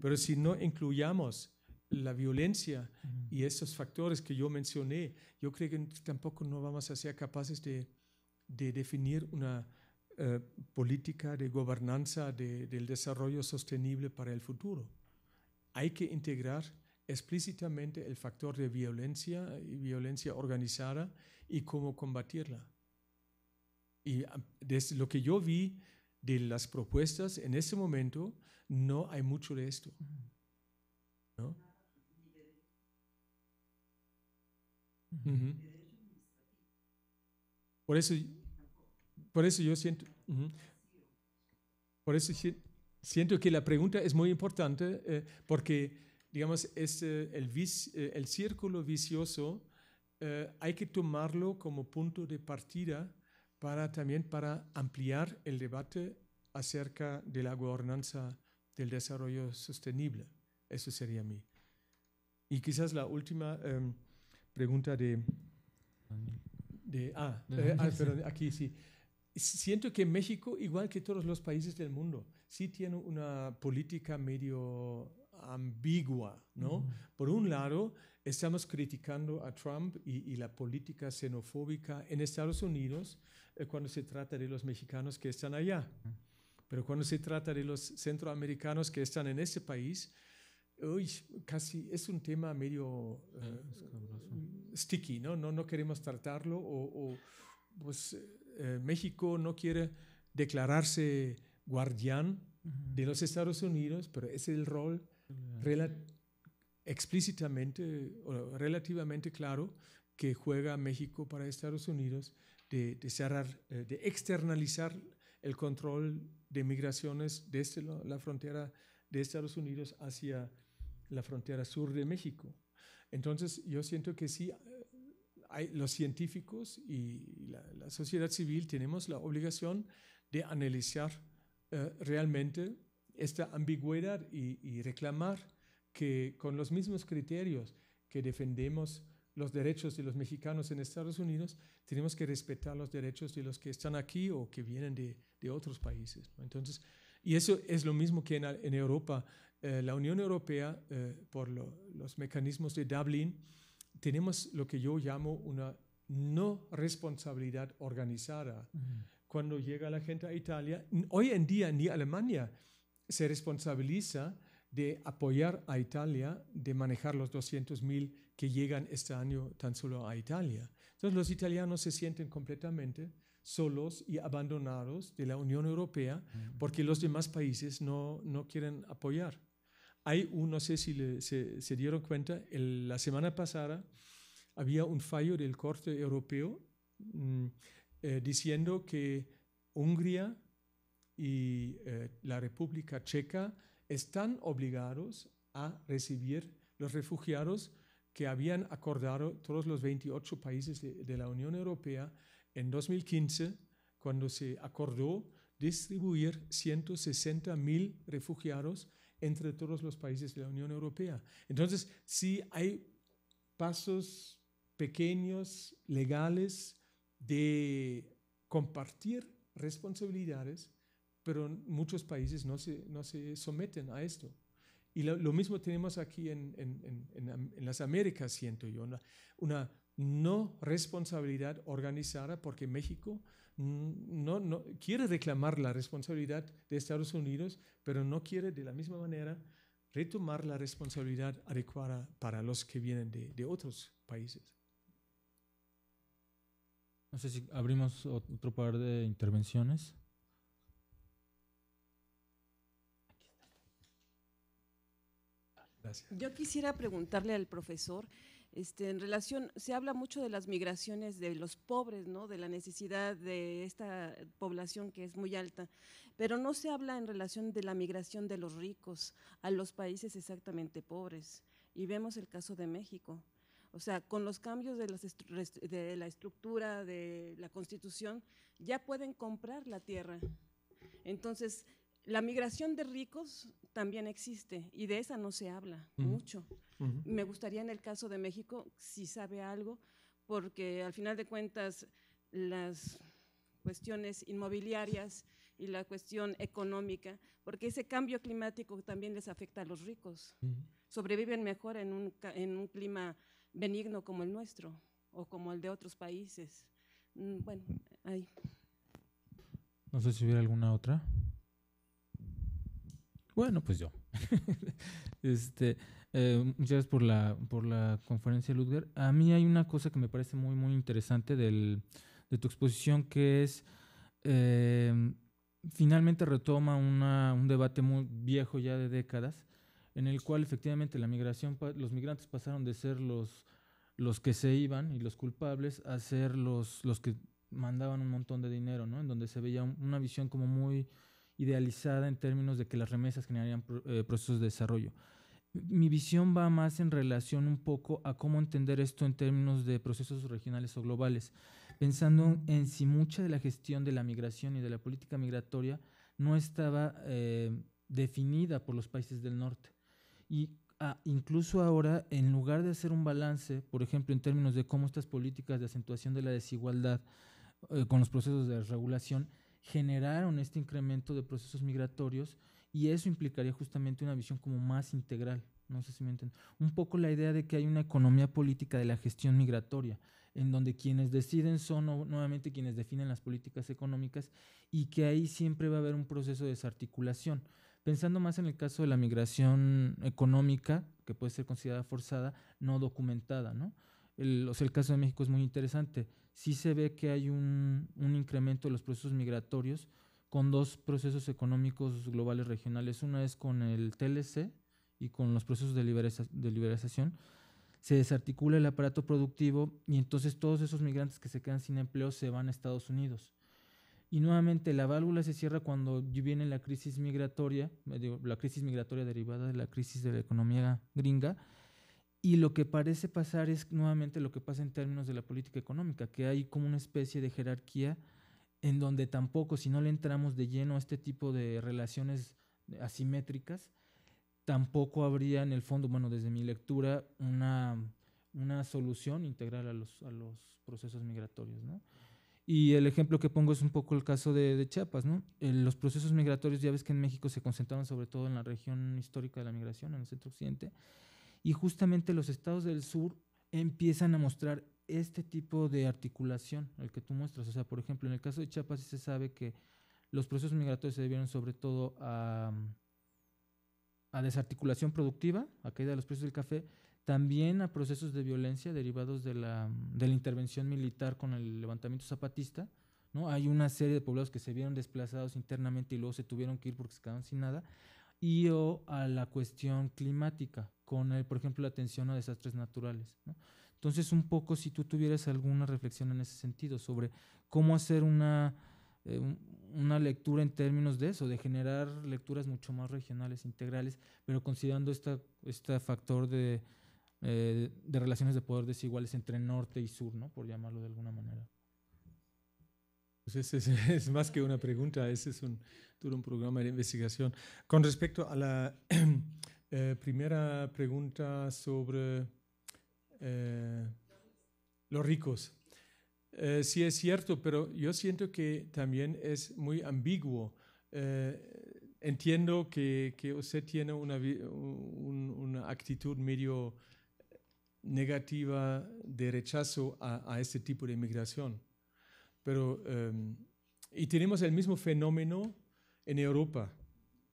[SPEAKER 2] Pero si no incluyamos la violencia y esos factores que yo mencioné, yo creo que tampoco no vamos a ser capaces de, de definir una eh, política de gobernanza de, del desarrollo sostenible para el futuro. Hay que integrar explícitamente el factor de violencia y violencia organizada y cómo combatirla. Y ah, desde lo que yo vi de las propuestas en ese momento, no hay mucho de esto. Por eso, por eso yo siento, por eso siento que la pregunta es muy importante eh, porque, digamos, es, este, el, eh, el, círculo vicioso eh, hay que tomarlo como punto de partida para también para ampliar el debate acerca de la gobernanza del desarrollo sostenible. Eso sería mí. Y quizás la última em, pregunta de... de ah, eh, ah aquí sí. Siento que México, igual que todos los países del mundo, sí tiene una política medio ambigua, ¿no? Por un lado, estamos criticando a Trump y, y, la política xenofóbica en Estados Unidos, cuando se trata de los mexicanos que están allá. Pero cuando se trata de los centroamericanos que están en ese país, uy, casi es un tema medio eh, sticky, ¿no? ¿no? queremos tratarlo o, pues eh, eh, México no quiere declararse guardián de los Estados Unidos, pero es el rol explícitamente o relativamente claro que juega México para Estados Unidos de, cerrar, eh, de externalizar el control de migraciones desde este la frontera de Estados Unidos hacia la frontera sur de México. Entonces, yo siento que sí, eh, los científicos y la, sociedad civil tenemos la obligación de analizar eh, realmente esta ambigüedad y, y, reclamar que con los mismos criterios que defendemos los derechos de los mexicanos en Estados Unidos, tenemos que respetar los derechos de los que están aquí o que vienen de, otros países. Entonces, y eso es lo mismo que en, Europa. Eh, la Unión Europea, eh, por los mecanismos de Dublín, tenemos lo que yo llamo una no responsabilidad organizada. Cuando llega la gente a Italia, hoy en día ni Alemania se responsabiliza de apoyar a Italia, de manejar los 200.000 que llegan este año tan solo a Italia. Entonces los italianos se sienten completamente solos y abandonados de la Unión Europea porque los demás países no, no quieren apoyar. Hay un, no sé si se, dieron cuenta, la semana pasada había un fallo del Corte Europeo mm, eh, diciendo que Hungría y eh, la República Checa están obligados a recibir los refugiados que habían acordado todos los 28 países de, la Unión Europea en 2015, cuando se acordó distribuir 160.000 refugiados entre todos los países de la Unión Europea. Entonces, sí hay pasos pequeños, legales, de compartir responsabilidades, pero muchos países no se someten a esto. Y lo, mismo tenemos aquí en, las Américas, siento yo, una, no responsabilidad organizada porque México no, quiere reclamar la responsabilidad de Estados Unidos, pero no quiere de la misma manera retomar la responsabilidad adecuada para los que vienen de, de otros países.
[SPEAKER 1] No sé si abrimos otro par de intervenciones.
[SPEAKER 6] Yo quisiera preguntarle al profesor, este, en relación, se habla mucho de las migraciones de los pobres, ¿no? de la necesidad de esta población que es muy alta, pero no se habla en relación de la migración de los ricos a los países exactamente pobres. Y vemos el caso de México. O sea, con los cambios de, de la estructura de la constitución, ya pueden comprar la tierra. Entonces, la migración de ricos también existe y de esa no se habla mucho. Me gustaría en el caso de México, si sabe algo, porque al final de cuentas las cuestiones inmobiliarias y la cuestión económica, porque ese cambio climático también les afecta a los ricos. Sobreviven mejor en un, en un clima benigno como el nuestro o como el de otros países. Mm, bueno, ahí.
[SPEAKER 1] No sé si hubiera alguna otra. Bueno, pues yo. este, eh, muchas gracias por la, por la conferencia, Ludger. A mí hay una cosa que me parece muy, muy interesante de tu exposición, que es, eh, finalmente retoma un debate muy viejo ya de décadas, en el cual efectivamente la migración, los migrantes pasaron de ser los, los que se iban y los culpables a ser los, los que mandaban un montón de dinero, ¿no? En donde se veía una visión como muy idealizada en términos de que las remesas generarían eh, procesos de desarrollo. Mi visión va más en relación un poco a cómo entender esto en términos de procesos regionales o globales, pensando en si mucha de la gestión de la migración y de la política migratoria no estaba eh, definida por los países del norte. Y ah, incluso ahora, en lugar de hacer un balance, por ejemplo, en términos de cómo estas políticas de acentuación de la desigualdad eh, con los procesos de regulación generaron este incremento de procesos migratorios y eso implicaría justamente una visión como más integral. No sé si me entienden. Un poco la idea de que hay una economía política de la gestión migratoria, en donde quienes deciden son nuevamente quienes definen las políticas económicas y que ahí siempre va a haber un proceso de desarticulación. Pensando más en el caso de la migración económica, que puede ser considerada forzada, no documentada, ¿no? el, el caso de México es muy interesante. Sí se ve que hay un, un incremento de los procesos migratorios con dos procesos económicos globales regionales. Una es con el TLC y con los procesos de, de liberalización. Se desarticula el aparato productivo y entonces todos esos migrantes que se quedan sin empleo se van a Estados Unidos. Y nuevamente la válvula se cierra cuando viene la crisis migratoria, eh, la crisis migratoria derivada de la crisis de la economía gringa, y lo que parece pasar es nuevamente lo que pasa en términos de la política económica, que hay como una especie de jerarquía en donde tampoco, si no le entramos de lleno a este tipo de relaciones asimétricas, tampoco habría en el fondo, bueno, desde mi lectura, una, una solución integral a los, a los procesos migratorios, ¿no? Y el ejemplo que pongo es un poco el caso de, de Chiapas, ¿no? Eh, los procesos migratorios, ya ves que en México se concentraron sobre todo en la región histórica de la migración, en el centro occidente, y justamente los estados del sur empiezan a mostrar este tipo de articulación, el que tú muestras. O sea, por ejemplo, en el caso de Chiapas se sabe que los procesos migratorios se debieron sobre todo a, desarticulación productiva, a caída de los precios del café, también a procesos de violencia derivados de la, intervención militar con el levantamiento zapatista. ¿no? Hay una serie de poblados que se vieron desplazados internamente y luego se tuvieron que ir porque se quedaron sin nada. Y o a la cuestión climática, con, eh, por ejemplo, la atención a desastres naturales. Entonces, un poco si tú tuvieras alguna reflexión en ese sentido sobre cómo hacer una, eh, una lectura en términos de eso, de generar lecturas mucho más regionales, integrales, pero considerando este factor eh, de, relaciones de poder desiguales entre norte y sur, ¿no? por llamarlo de alguna
[SPEAKER 2] manera. Pues es, más que una pregunta, ese es un, un programa de investigación. Con respecto a la, Eh, primera pregunta sobre eh, los ricos. Eh, sí es cierto, pero yo siento que también es muy ambiguo. entiendo que, usted tiene una, actitud medio negativa de rechazo a, este tipo de inmigración. Pero, em, y tenemos el mismo fenómeno en Europa.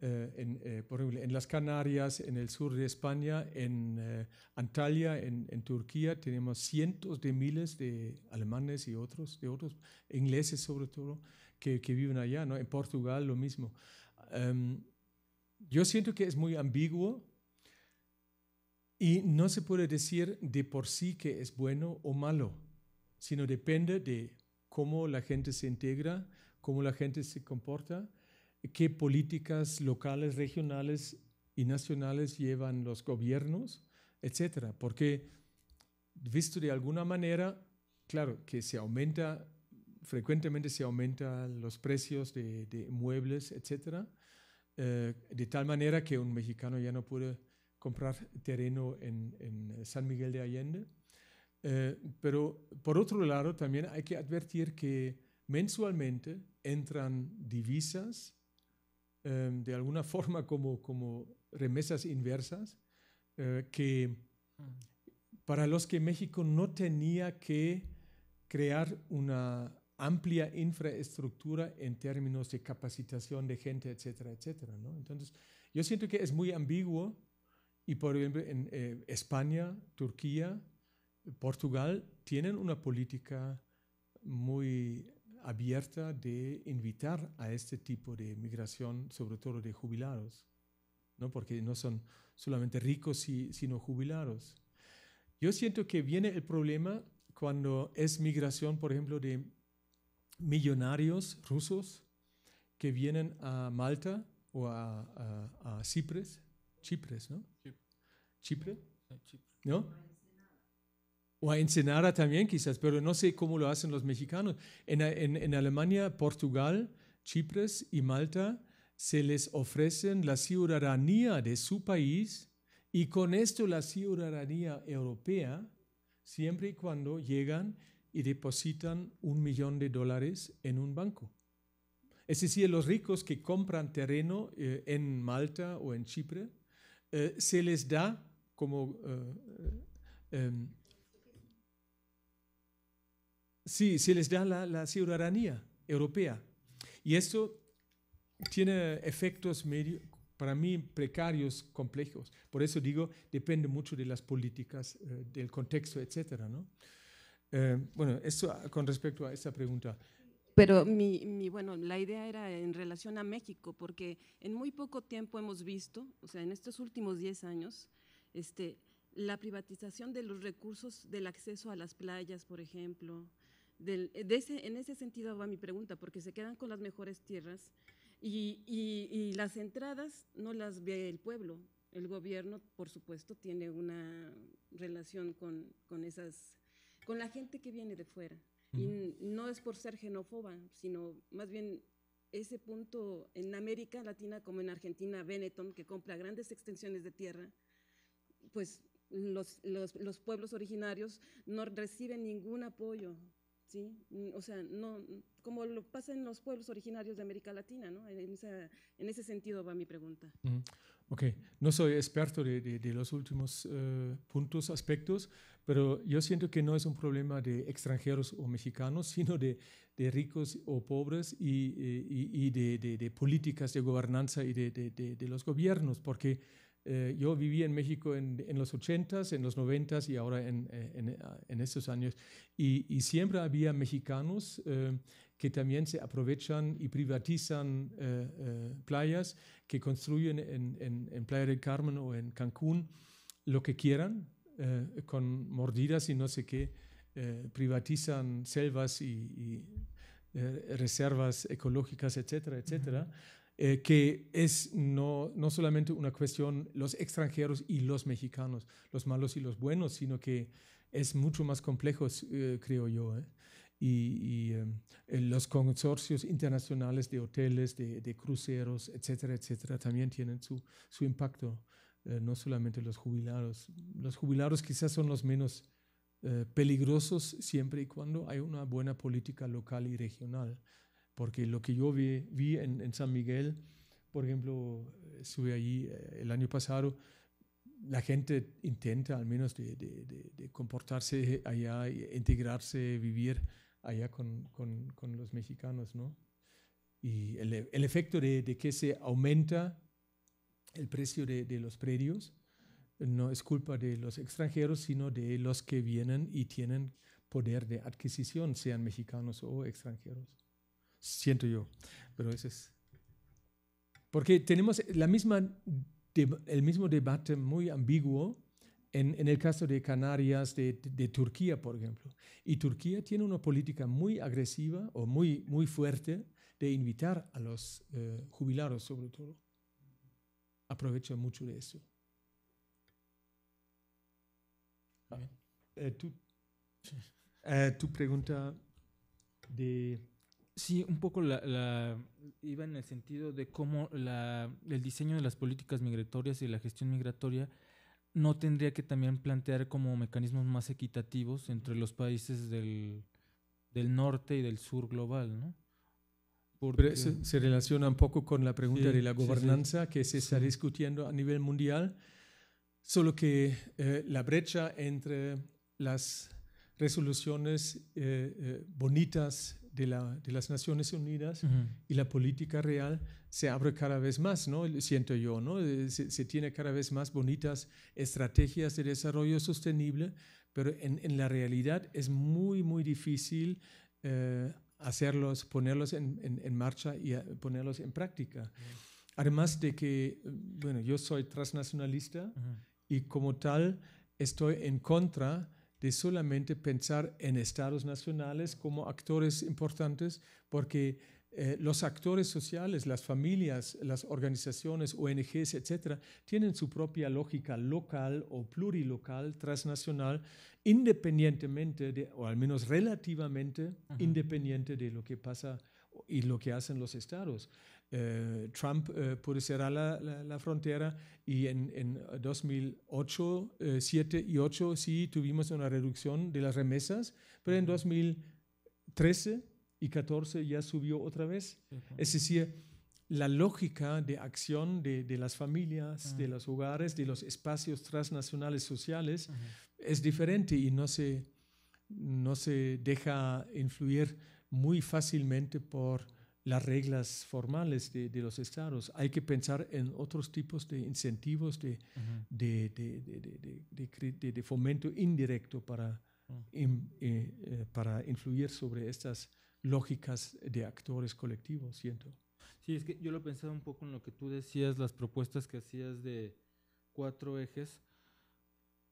[SPEAKER 2] Eh, en, eh, por ejemplo, en las Canarias, en el sur de España, en eh, Antalya, en, Turquía, tenemos cientos de miles de alemanes y otros, de otros ingleses sobre todo, que, que viven allá. ¿no? En Portugal lo mismo. Em, yo siento que es muy ambiguo y no se puede decir de por sí que es bueno o malo, sino depende de cómo la gente se integra, cómo la gente se comporta qué políticas locales, regionales y nacionales llevan los gobiernos, etcétera. Porque, visto de alguna manera, claro, que se aumenta, frecuentemente se aumentan los precios de, muebles, etcétera, eh, de tal manera que un mexicano ya no puede comprar terreno en, San Miguel de Allende. Eh, pero por otro lado, también hay que advertir que mensualmente entran divisas Em, de alguna forma como, como remesas inversas, eh, que para los que México no tenía que crear una amplia infraestructura en términos de capacitación de gente, etcétera, etcétera. ¿no? Entonces, yo siento que es muy ambiguo y, por ejemplo, en eh, España, Turquía, Portugal tienen una política muy abierta de invitar a este tipo de migración, sobre todo de jubilados, ¿no? porque no son solamente ricos, y, sino jubilados. Yo siento que viene el problema cuando es migración, por ejemplo, de millonarios rusos que vienen a Malta o a, a, Chipre, ¿no? Chipre. Chipre. ¿No? o a Ensenada también quizás, pero no sé cómo lo hacen los mexicanos. En, en, Alemania, Portugal, Chipre y Malta se les ofrecen la ciudadanía de su país y con esto la ciudadanía europea, siempre y cuando llegan y depositan un millón de dólares en un banco. Es decir, los ricos que compran terreno eh, en Malta o en Chipre, eh, se les da como eh, em, Sí, se les da la, la ciudadanía europea. Y eso tiene efectos para mí precarios, complejos. Por eso digo, depende mucho de las políticas, eh, del contexto, etc. Eh, bueno, eso ah, con respecto a esta pregunta.
[SPEAKER 6] Pero mi, bueno, la idea era en relación a México, porque en muy poco tiempo hemos visto, o sea, en estos últimos 10 años, este, la privatización de los recursos del acceso a las playas, por ejemplo, de ese, en ese sentido va mi pregunta, porque se quedan con las mejores tierras y, las entradas no las ve el pueblo. El gobierno, por supuesto, tiene una relación con, esas, con la gente que viene de fuera. Y no es por ser xenófoba, sino más bien ese punto en América Latina como en Argentina, Benetton, que compra grandes extensiones de tierra, pues los, los pueblos originarios no reciben ningún apoyo ¿sí? Mm, o sea, no, mm, como lo pasa en los pueblos originarios de América Latina, ¿no? En, ese sentido va mi pregunta.
[SPEAKER 2] Ok, no soy experto de, los últimos eh, puntos, aspectos, pero yo siento que no es un problema de extranjeros o mexicanos, sino de, ricos o pobres y, eh, y de, políticas de gobernanza y de, los gobiernos, porque eh, yo viví en México en, los 80s, en los 90s y ahora en, estos años. Y, siempre había mexicanos eh, que también se aprovechan y privatizan eh, playas, que construyen en, Playa del Carmen o en Cancún lo que quieran, con mordidas y no sé qué. privatizan selvas y, reservas ecológicas, etcétera, etcétera. Eh, que es no, no solamente una cuestión los extranjeros y los mexicanos, los malos y los buenos, sino que es mucho más complejo, eh, creo yo. ¿eh? Y, em, los consorcios internacionales de hoteles, de, de, cruceros, etcétera, etcétera, también tienen su, su impacto. no solamente los jubilados. Los jubilados quizás son los menos peligrosos siempre y cuando hay una buena política local y regional porque lo que yo vi, vi en, San Miguel, por ejemplo, estuve allí eh, el año pasado, la gente intenta al menos de, comportarse allá, integrarse, vivir allá con, los mexicanos, ¿no? Y el efecto de, que se aumenta el precio de, los predios no es culpa de los extranjeros, sino de los que vienen y tienen poder de adquisición, sean mexicanos o extranjeros siento yo. Pero eso es. Porque tenemos la misma, el mismo debate muy ambiguo en, en el caso de Canarias, de, de, Turquía, por ejemplo. Y Turquía tiene una política muy agresiva o muy, muy fuerte de invitar a los eh, jubilados, sobre todo. Aprovecha mucho de eso. Ah. Eh, eh, tu pregunta
[SPEAKER 1] de... Sí, un poco la, iba en el sentido de cómo el diseño de las políticas migratorias y la gestión migratoria no tendría que también plantear como mecanismos más equitativos entre los países del, del
[SPEAKER 2] norte y del sur global, ¿no? se, se, relaciona un poco con la pregunta de la gobernanza que se está discutiendo a nivel mundial, solo que eh, la brecha entre las resoluciones eh, eh bonitas de, la, de, las Naciones Unidas y la política real se abre cada vez más, ¿no? Siento yo, ¿no? Eh, se, tiene cada vez más bonitas estrategias de desarrollo sostenible, pero en, en la realidad es muy, muy difícil eh, hacerlos, ponerlos en, en, marcha y eh, ponerlos en práctica. Además de que, bueno, yo soy transnacionalista y como tal estoy en contra de solamente pensar en estados nacionales como actores importantes, porque eh, los actores sociales, las familias, las organizaciones, ONGs, etcétera, tienen su propia lógica local o plurilocal, transnacional, independientemente, de, o al menos relativamente independiente de lo que pasa y lo que hacen los estados. Eh, Trump eh, puede cerrar la, frontera y en, 2008, 7 eh, y 8 sí tuvimos una reducción de las remesas, pero en 2013 y 14 ya subió otra vez. Es decir, la lógica de acción de, las familias, ah. de los hogares, de los espacios transnacionales sociales es diferente y no se, no se deja influir muy fácilmente por las reglas formales de, los estados. Hay que pensar en otros tipos de incentivos de, de, de fomento indirecto para, mm. eh, eh, para influir sobre estas lógicas de actores colectivos, siento.
[SPEAKER 1] Sí, es que yo lo pensaba un poco en lo que tú decías, las propuestas que hacías de cuatro ejes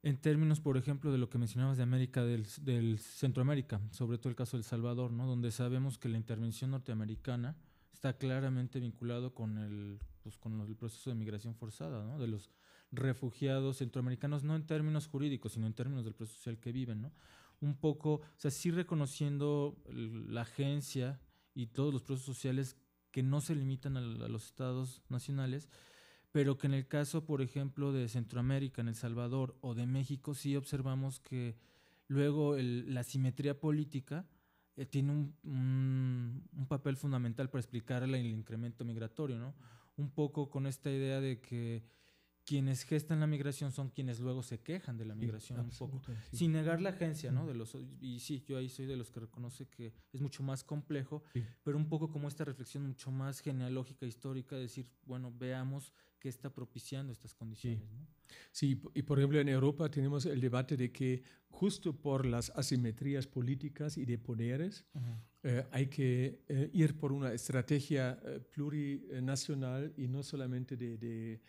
[SPEAKER 1] en términos, por ejemplo, de lo que mencionabas de América, del, Centroamérica, sobre todo el caso del Salvador, ¿no? donde sabemos que la intervención norteamericana está claramente vinculado con el, pues, con el proceso de migración forzada, ¿no? de los refugiados centroamericanos, no en términos jurídicos, sino en términos del proceso social que viven. ¿no? Un poco, o sea, sí reconociendo la agencia y todos los procesos sociales que no se limitan a los estados nacionales, pero que en el caso, por ejemplo, de Centroamérica, en El Salvador o de México, sí observamos que luego la simetría política eh, tiene un, papel fundamental para explicar el, el incremento migratorio, ¿no? Un poco con esta idea de que quienes gestan la migración son quienes luego se quejan de la migración un poco, sin negar la agencia, ¿no? De los y sí, yo ahí soy de los que reconoce que es mucho más complejo, pero un poco como esta reflexión mucho más genealógica histórica, decir,
[SPEAKER 2] bueno, veamos qué está propiciando estas condiciones, Sí, y por ejemplo en Europa tenemos el debate de que justo por las asimetrías políticas y de poderes eh, hay que eh, ir por una estrategia eh, plurinacional y no solamente de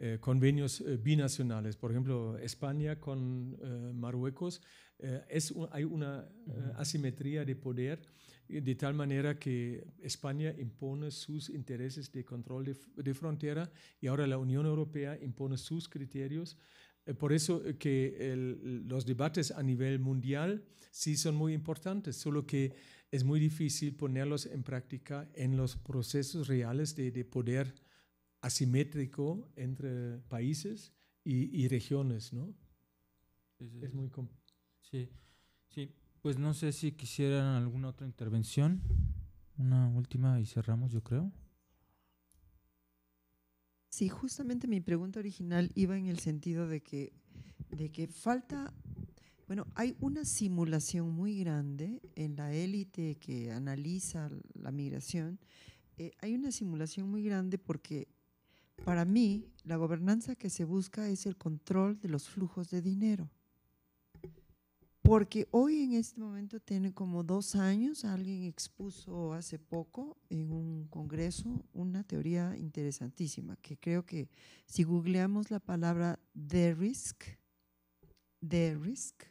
[SPEAKER 2] eh, convenios eh, binacionales, por ejemplo, España con eh, Marruecos, es hay una asimetría de poder de tal manera que España impone sus intereses de control de, frontera y ahora la Unión Europea impone sus criterios. Por eso que los debates a nivel mundial sí son muy importantes, solo que es muy difícil ponerlos en práctica en los procesos reales de, de poder asimétrico entre países y, regiones, ¿no?
[SPEAKER 1] es muy sí. sí, pues no
[SPEAKER 2] sé si quisieran alguna otra
[SPEAKER 1] intervención. Una última y cerramos, yo creo.
[SPEAKER 5] Sí, justamente mi pregunta original iba en el sentido de que, de que falta, bueno, hay una simulación muy grande en la élite que analiza la migración, eh, hay una simulación muy grande porque para mí, la gobernanza que se busca es el control de los flujos de dinero. Porque hoy en este momento tiene como dos años, alguien expuso hace poco en un congreso una teoría interesantísima, que creo que si googleamos la palabra the risk, the risk,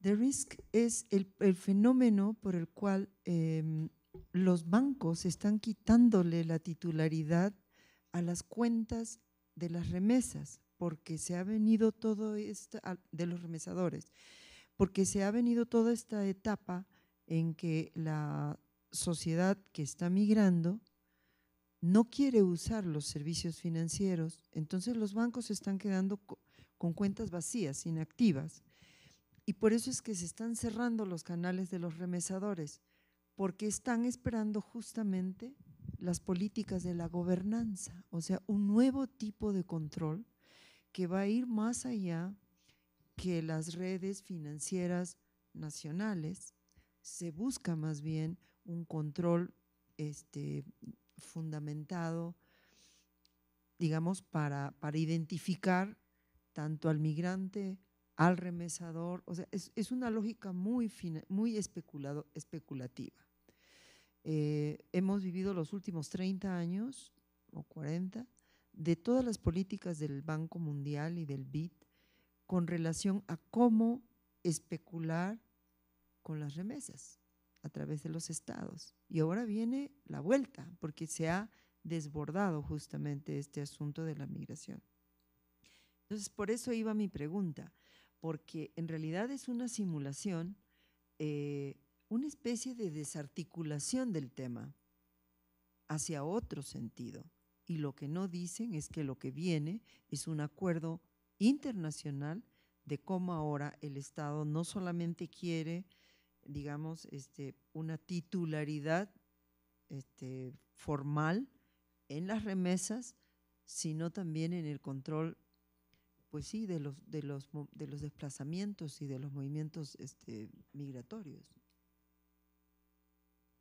[SPEAKER 5] the risk es el, fenómeno por el cual em, los bancos están quitándole la titularidad a las cuentas de las remesas, porque se ha venido todo esto, ah, de los remesadores, porque se ha venido toda esta etapa en que la sociedad que está migrando no quiere usar los servicios financieros, entonces los bancos se están quedando con cuentas vacías, inactivas. Y por eso es que se están cerrando los canales de los remesadores, porque están esperando justamente las políticas de la gobernanza, o sea, un nuevo tipo de control que va a ir más allá que las redes financieras nacionales. Se busca más bien un control este, fundamentado, digamos, para, para identificar tanto al migrante, al remesador. O sea, es, una lógica muy, muy especulativa. Eh, hemos vivido los últimos 30 años o 40 de todas las políticas del Banco Mundial y del BID con relación a cómo especular con las remesas a través de los estados. Y ahora viene la vuelta, porque se ha desbordado justamente este asunto de la migración. Entonces, por eso iba mi pregunta, porque en realidad es una simulación eh, una especie de desarticulación del tema hacia otro sentido. Y lo que no dicen es que lo que viene es un acuerdo internacional de cómo ahora el Estado no solamente quiere, digamos, este, una titularidad este, formal en las remesas, sino también en el control, pues sí, de los, de los, de los desplazamientos y de los movimientos este, migratorios.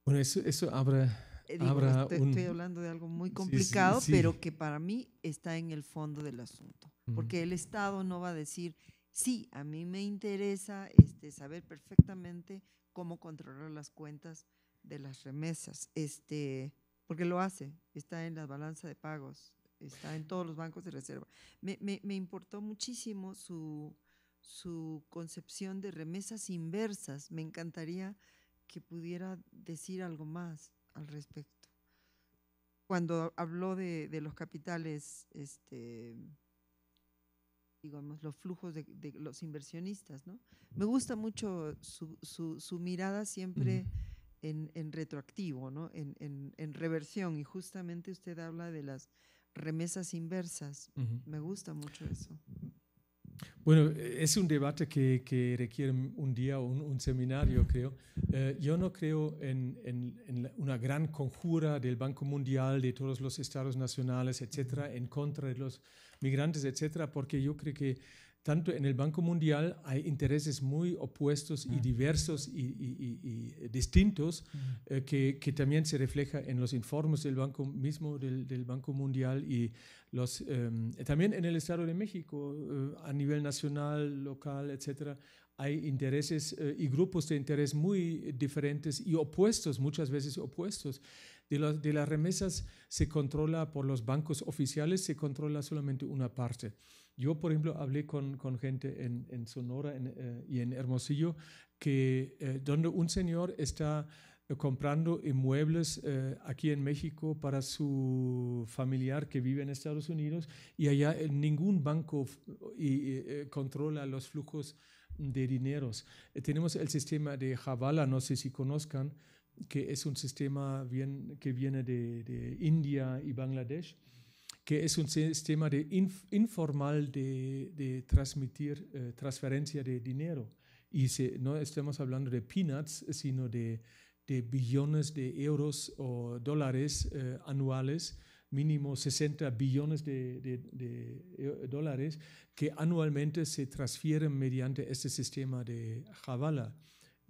[SPEAKER 2] Bueno, eso, eso habrá, eh, este, estoy, hablando de algo muy complicado, pero
[SPEAKER 5] que para mí está en el fondo del asunto. Porque el Estado no va a decir, sí, a mí me interesa este, saber perfectamente cómo controlar las cuentas de las remesas, este, porque lo hace, está en la balanza de pagos, está en todos los bancos de reserva. Me, me, me importó muchísimo su, su concepción de remesas inversas. Me encantaría que pudiera decir algo más al respecto. Cuando habló de, los capitales, este, digamos, los flujos de, los inversionistas, ¿no? Me gusta mucho su, mirada siempre en, retroactivo, ¿no? En, reversión, y justamente usted habla de las remesas inversas. Me gusta mucho eso.
[SPEAKER 2] Bueno, e-, es un debate que, requiere un día o un, seminario, creo. Eh, yo no creo en, en, una gran conjura del Banco Mundial, de todos los estados nacionales, etcétera, en contra de los migrantes, etcétera, porque yo creo que tanto en el Banco Mundial hay intereses muy opuestos y mm. diversos y, distintos mm. eh, que, también se refleja en los informes del Banco mismo, del, Banco Mundial y em, también en el Estado de México, eh, a nivel nacional, local, etcétera. Hay intereses eh, y grupos de interés muy diferentes y opuestos, muchas veces opuestos. de las remesas se controla por los bancos oficiales, se controla solamente una parte. Yo, por ejemplo, hablé con, gente en, Sonora eh, y en Hermosillo, que, eh, donde un señor está eh, comprando inmuebles aquí en México para su familiar que vive en Estados Unidos y allá ningún banco y, controla los flujos de dineros. tenemos el sistema de Javala, no sé si conozcan, que es un sistema bien, que viene de, de India y Bangladesh que es un sistema de informal de, de transmitir eh, transferencia de dinero. Y no estamos hablando de peanuts, sino de, billones de euros o dólares eh, anuales, mínimo 60 billones de, de, eh, dólares, que anualmente se transfieren mediante este sistema de jabala.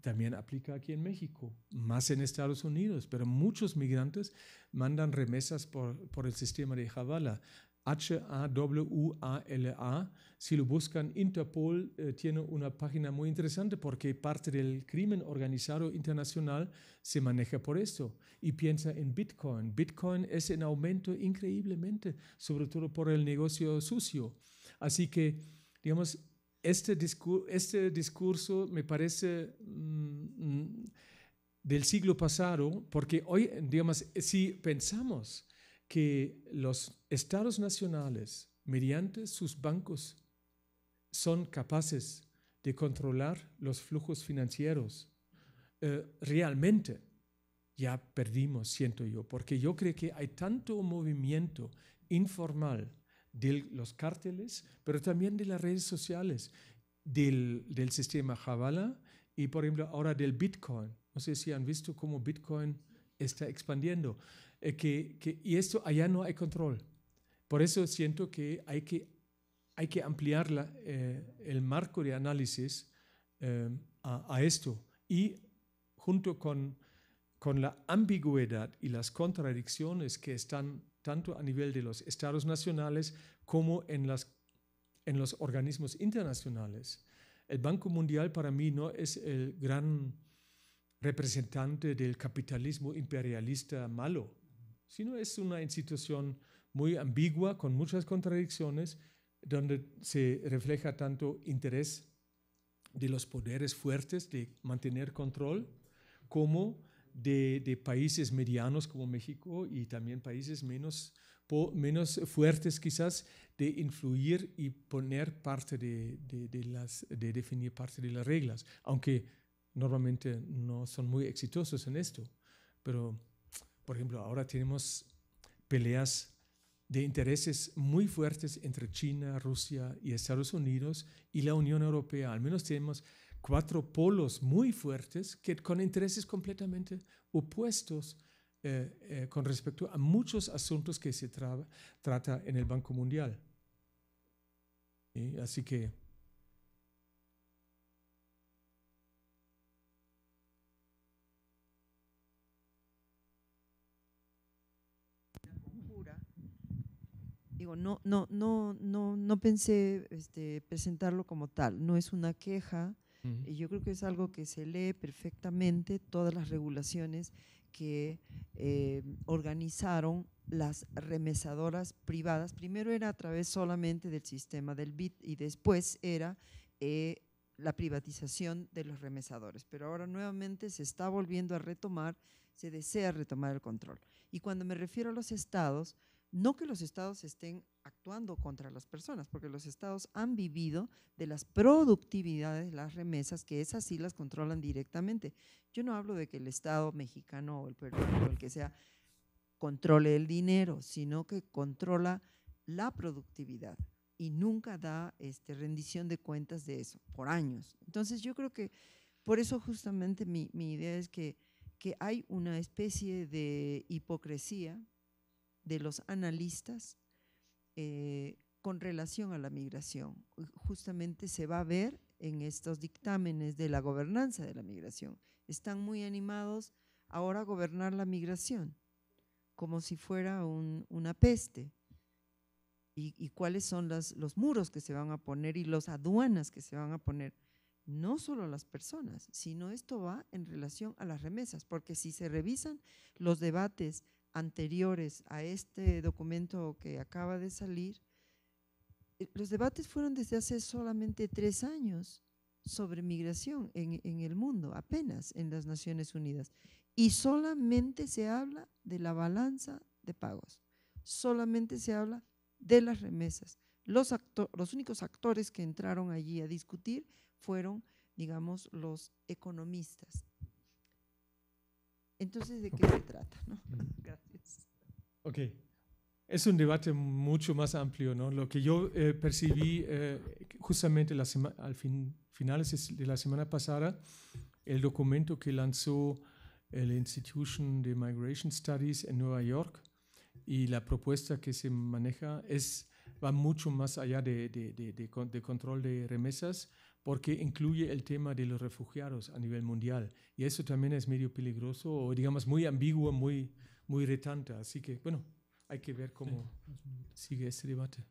[SPEAKER 2] también aplica aquí en México, más en Estados Unidos, pero muchos migrantes mandan remesas por, por el sistema de Javala. H-A-W-A-L-A. Si lo buscan, Interpol eh, tiene una página muy interesante porque parte del crimen organizado internacional se maneja por esto. Y piensa en Bitcoin. Bitcoin es en aumento increíblemente, sobre todo por el negocio sucio. Así que, digamos, este, este discurso me parece... Mm, mm, del siglo pasado, porque hoy, digamos, si pensamos que los estados nacionales, mediante sus bancos, son capaces de controlar los flujos financieros, eh, realmente ya perdimos, siento yo, porque yo creo que hay tanto movimiento informal de los cárteles, pero también de las redes sociales, del, del sistema Javala y, por ejemplo, ahora del Bitcoin no sé si han visto cómo Bitcoin está expandiendo. Eh, que, que, y esto allá no hay control. Por eso siento que hay que, hay que ampliar la, eh, el marco de análisis eh, a, a, esto. Y junto con, con la ambigüedad y las contradicciones que están tanto a nivel de los estados nacionales como en, las, en los organismos internacionales. El Banco Mundial para mí no es el gran representante del capitalismo imperialista malo, sino es una institución muy ambigua, con muchas contradicciones, donde se refleja tanto interés de los poderes fuertes de mantener control como de, países medianos como México y también países menos, menos fuertes quizás de influir y poner parte de, de, de las, de definir parte de las reglas, aunque normalmente no son muy exitosos en esto, pero por ejemplo ahora tenemos peleas de intereses muy fuertes entre China, Rusia y Estados Unidos y la Unión Europea. Al menos tenemos cuatro polos muy fuertes que con intereses completamente opuestos eh, eh, con respecto a muchos asuntos que se trata en el Banco Mundial. Así que
[SPEAKER 5] digo, no, no, no, no, no pensé este, presentarlo como tal, no es una queja, y yo creo que es algo que se lee perfectamente todas las regulaciones que eh, organizaron las remesadoras privadas. Primero era a través solamente del sistema del BIT y después era eh, la privatización de los remesadores. Pero ahora nuevamente se está volviendo a retomar, se desea retomar el control. Y cuando me refiero a los estados, no que los estados estén actuando contra las personas, porque los estados han vivido de las productividades, las remesas, que esas sí las controlan directamente. Yo no hablo de que el estado mexicano o el peruano o el que sea controle el dinero, sino que controla la productividad y nunca da este, rendición de cuentas de eso por años. Entonces yo creo que por eso justamente mi, idea es que, que hay una especie de hipocresía de los analistas eh, con relación a la migración. Justamente se va a ver en estos dictámenes de la gobernanza de la migración. Están muy animados ahora a gobernar la migración, como si fuera una peste. Y, cuáles son los muros que se van a poner y las aduanas que se van a poner. No solo las personas, sino esto va en relación a las remesas, porque si se revisan los debates anteriores a este documento que acaba de salir, eh, los debates fueron desde hace solamente tres años sobre migración en, el mundo, apenas en las Naciones Unidas. Y solamente se habla de la balanza de pagos, solamente se habla de las remesas. Los, los únicos actores que entraron allí a discutir fueron, digamos, los economistas. Entonces, ¿de qué se trata? ¿no? Mm. Gracias.
[SPEAKER 2] Ok. Es un debate mucho más amplio, ¿no? Lo que yo eh, percibí eh, justamente la al fin finales de la semana pasada, el documento que lanzó el Institution de Migration Studies en Nueva York y la propuesta que se maneja es, va mucho más allá de, de control de remesas, porque incluye el tema de los refugiados a nivel mundial. Y eso también es medio peligroso, o digamos muy ambiguo, muy, muy retante. Así que, bueno, hay que ver cómo sigue este debate.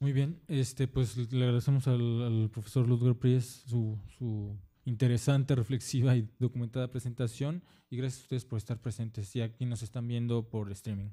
[SPEAKER 1] Muy bien, este, pues le agradecemos al, profesor Ludger Priest su, su, interesante, reflexiva y documentada presentación y gracias a ustedes por estar presentes y a quienes nos están viendo por streaming.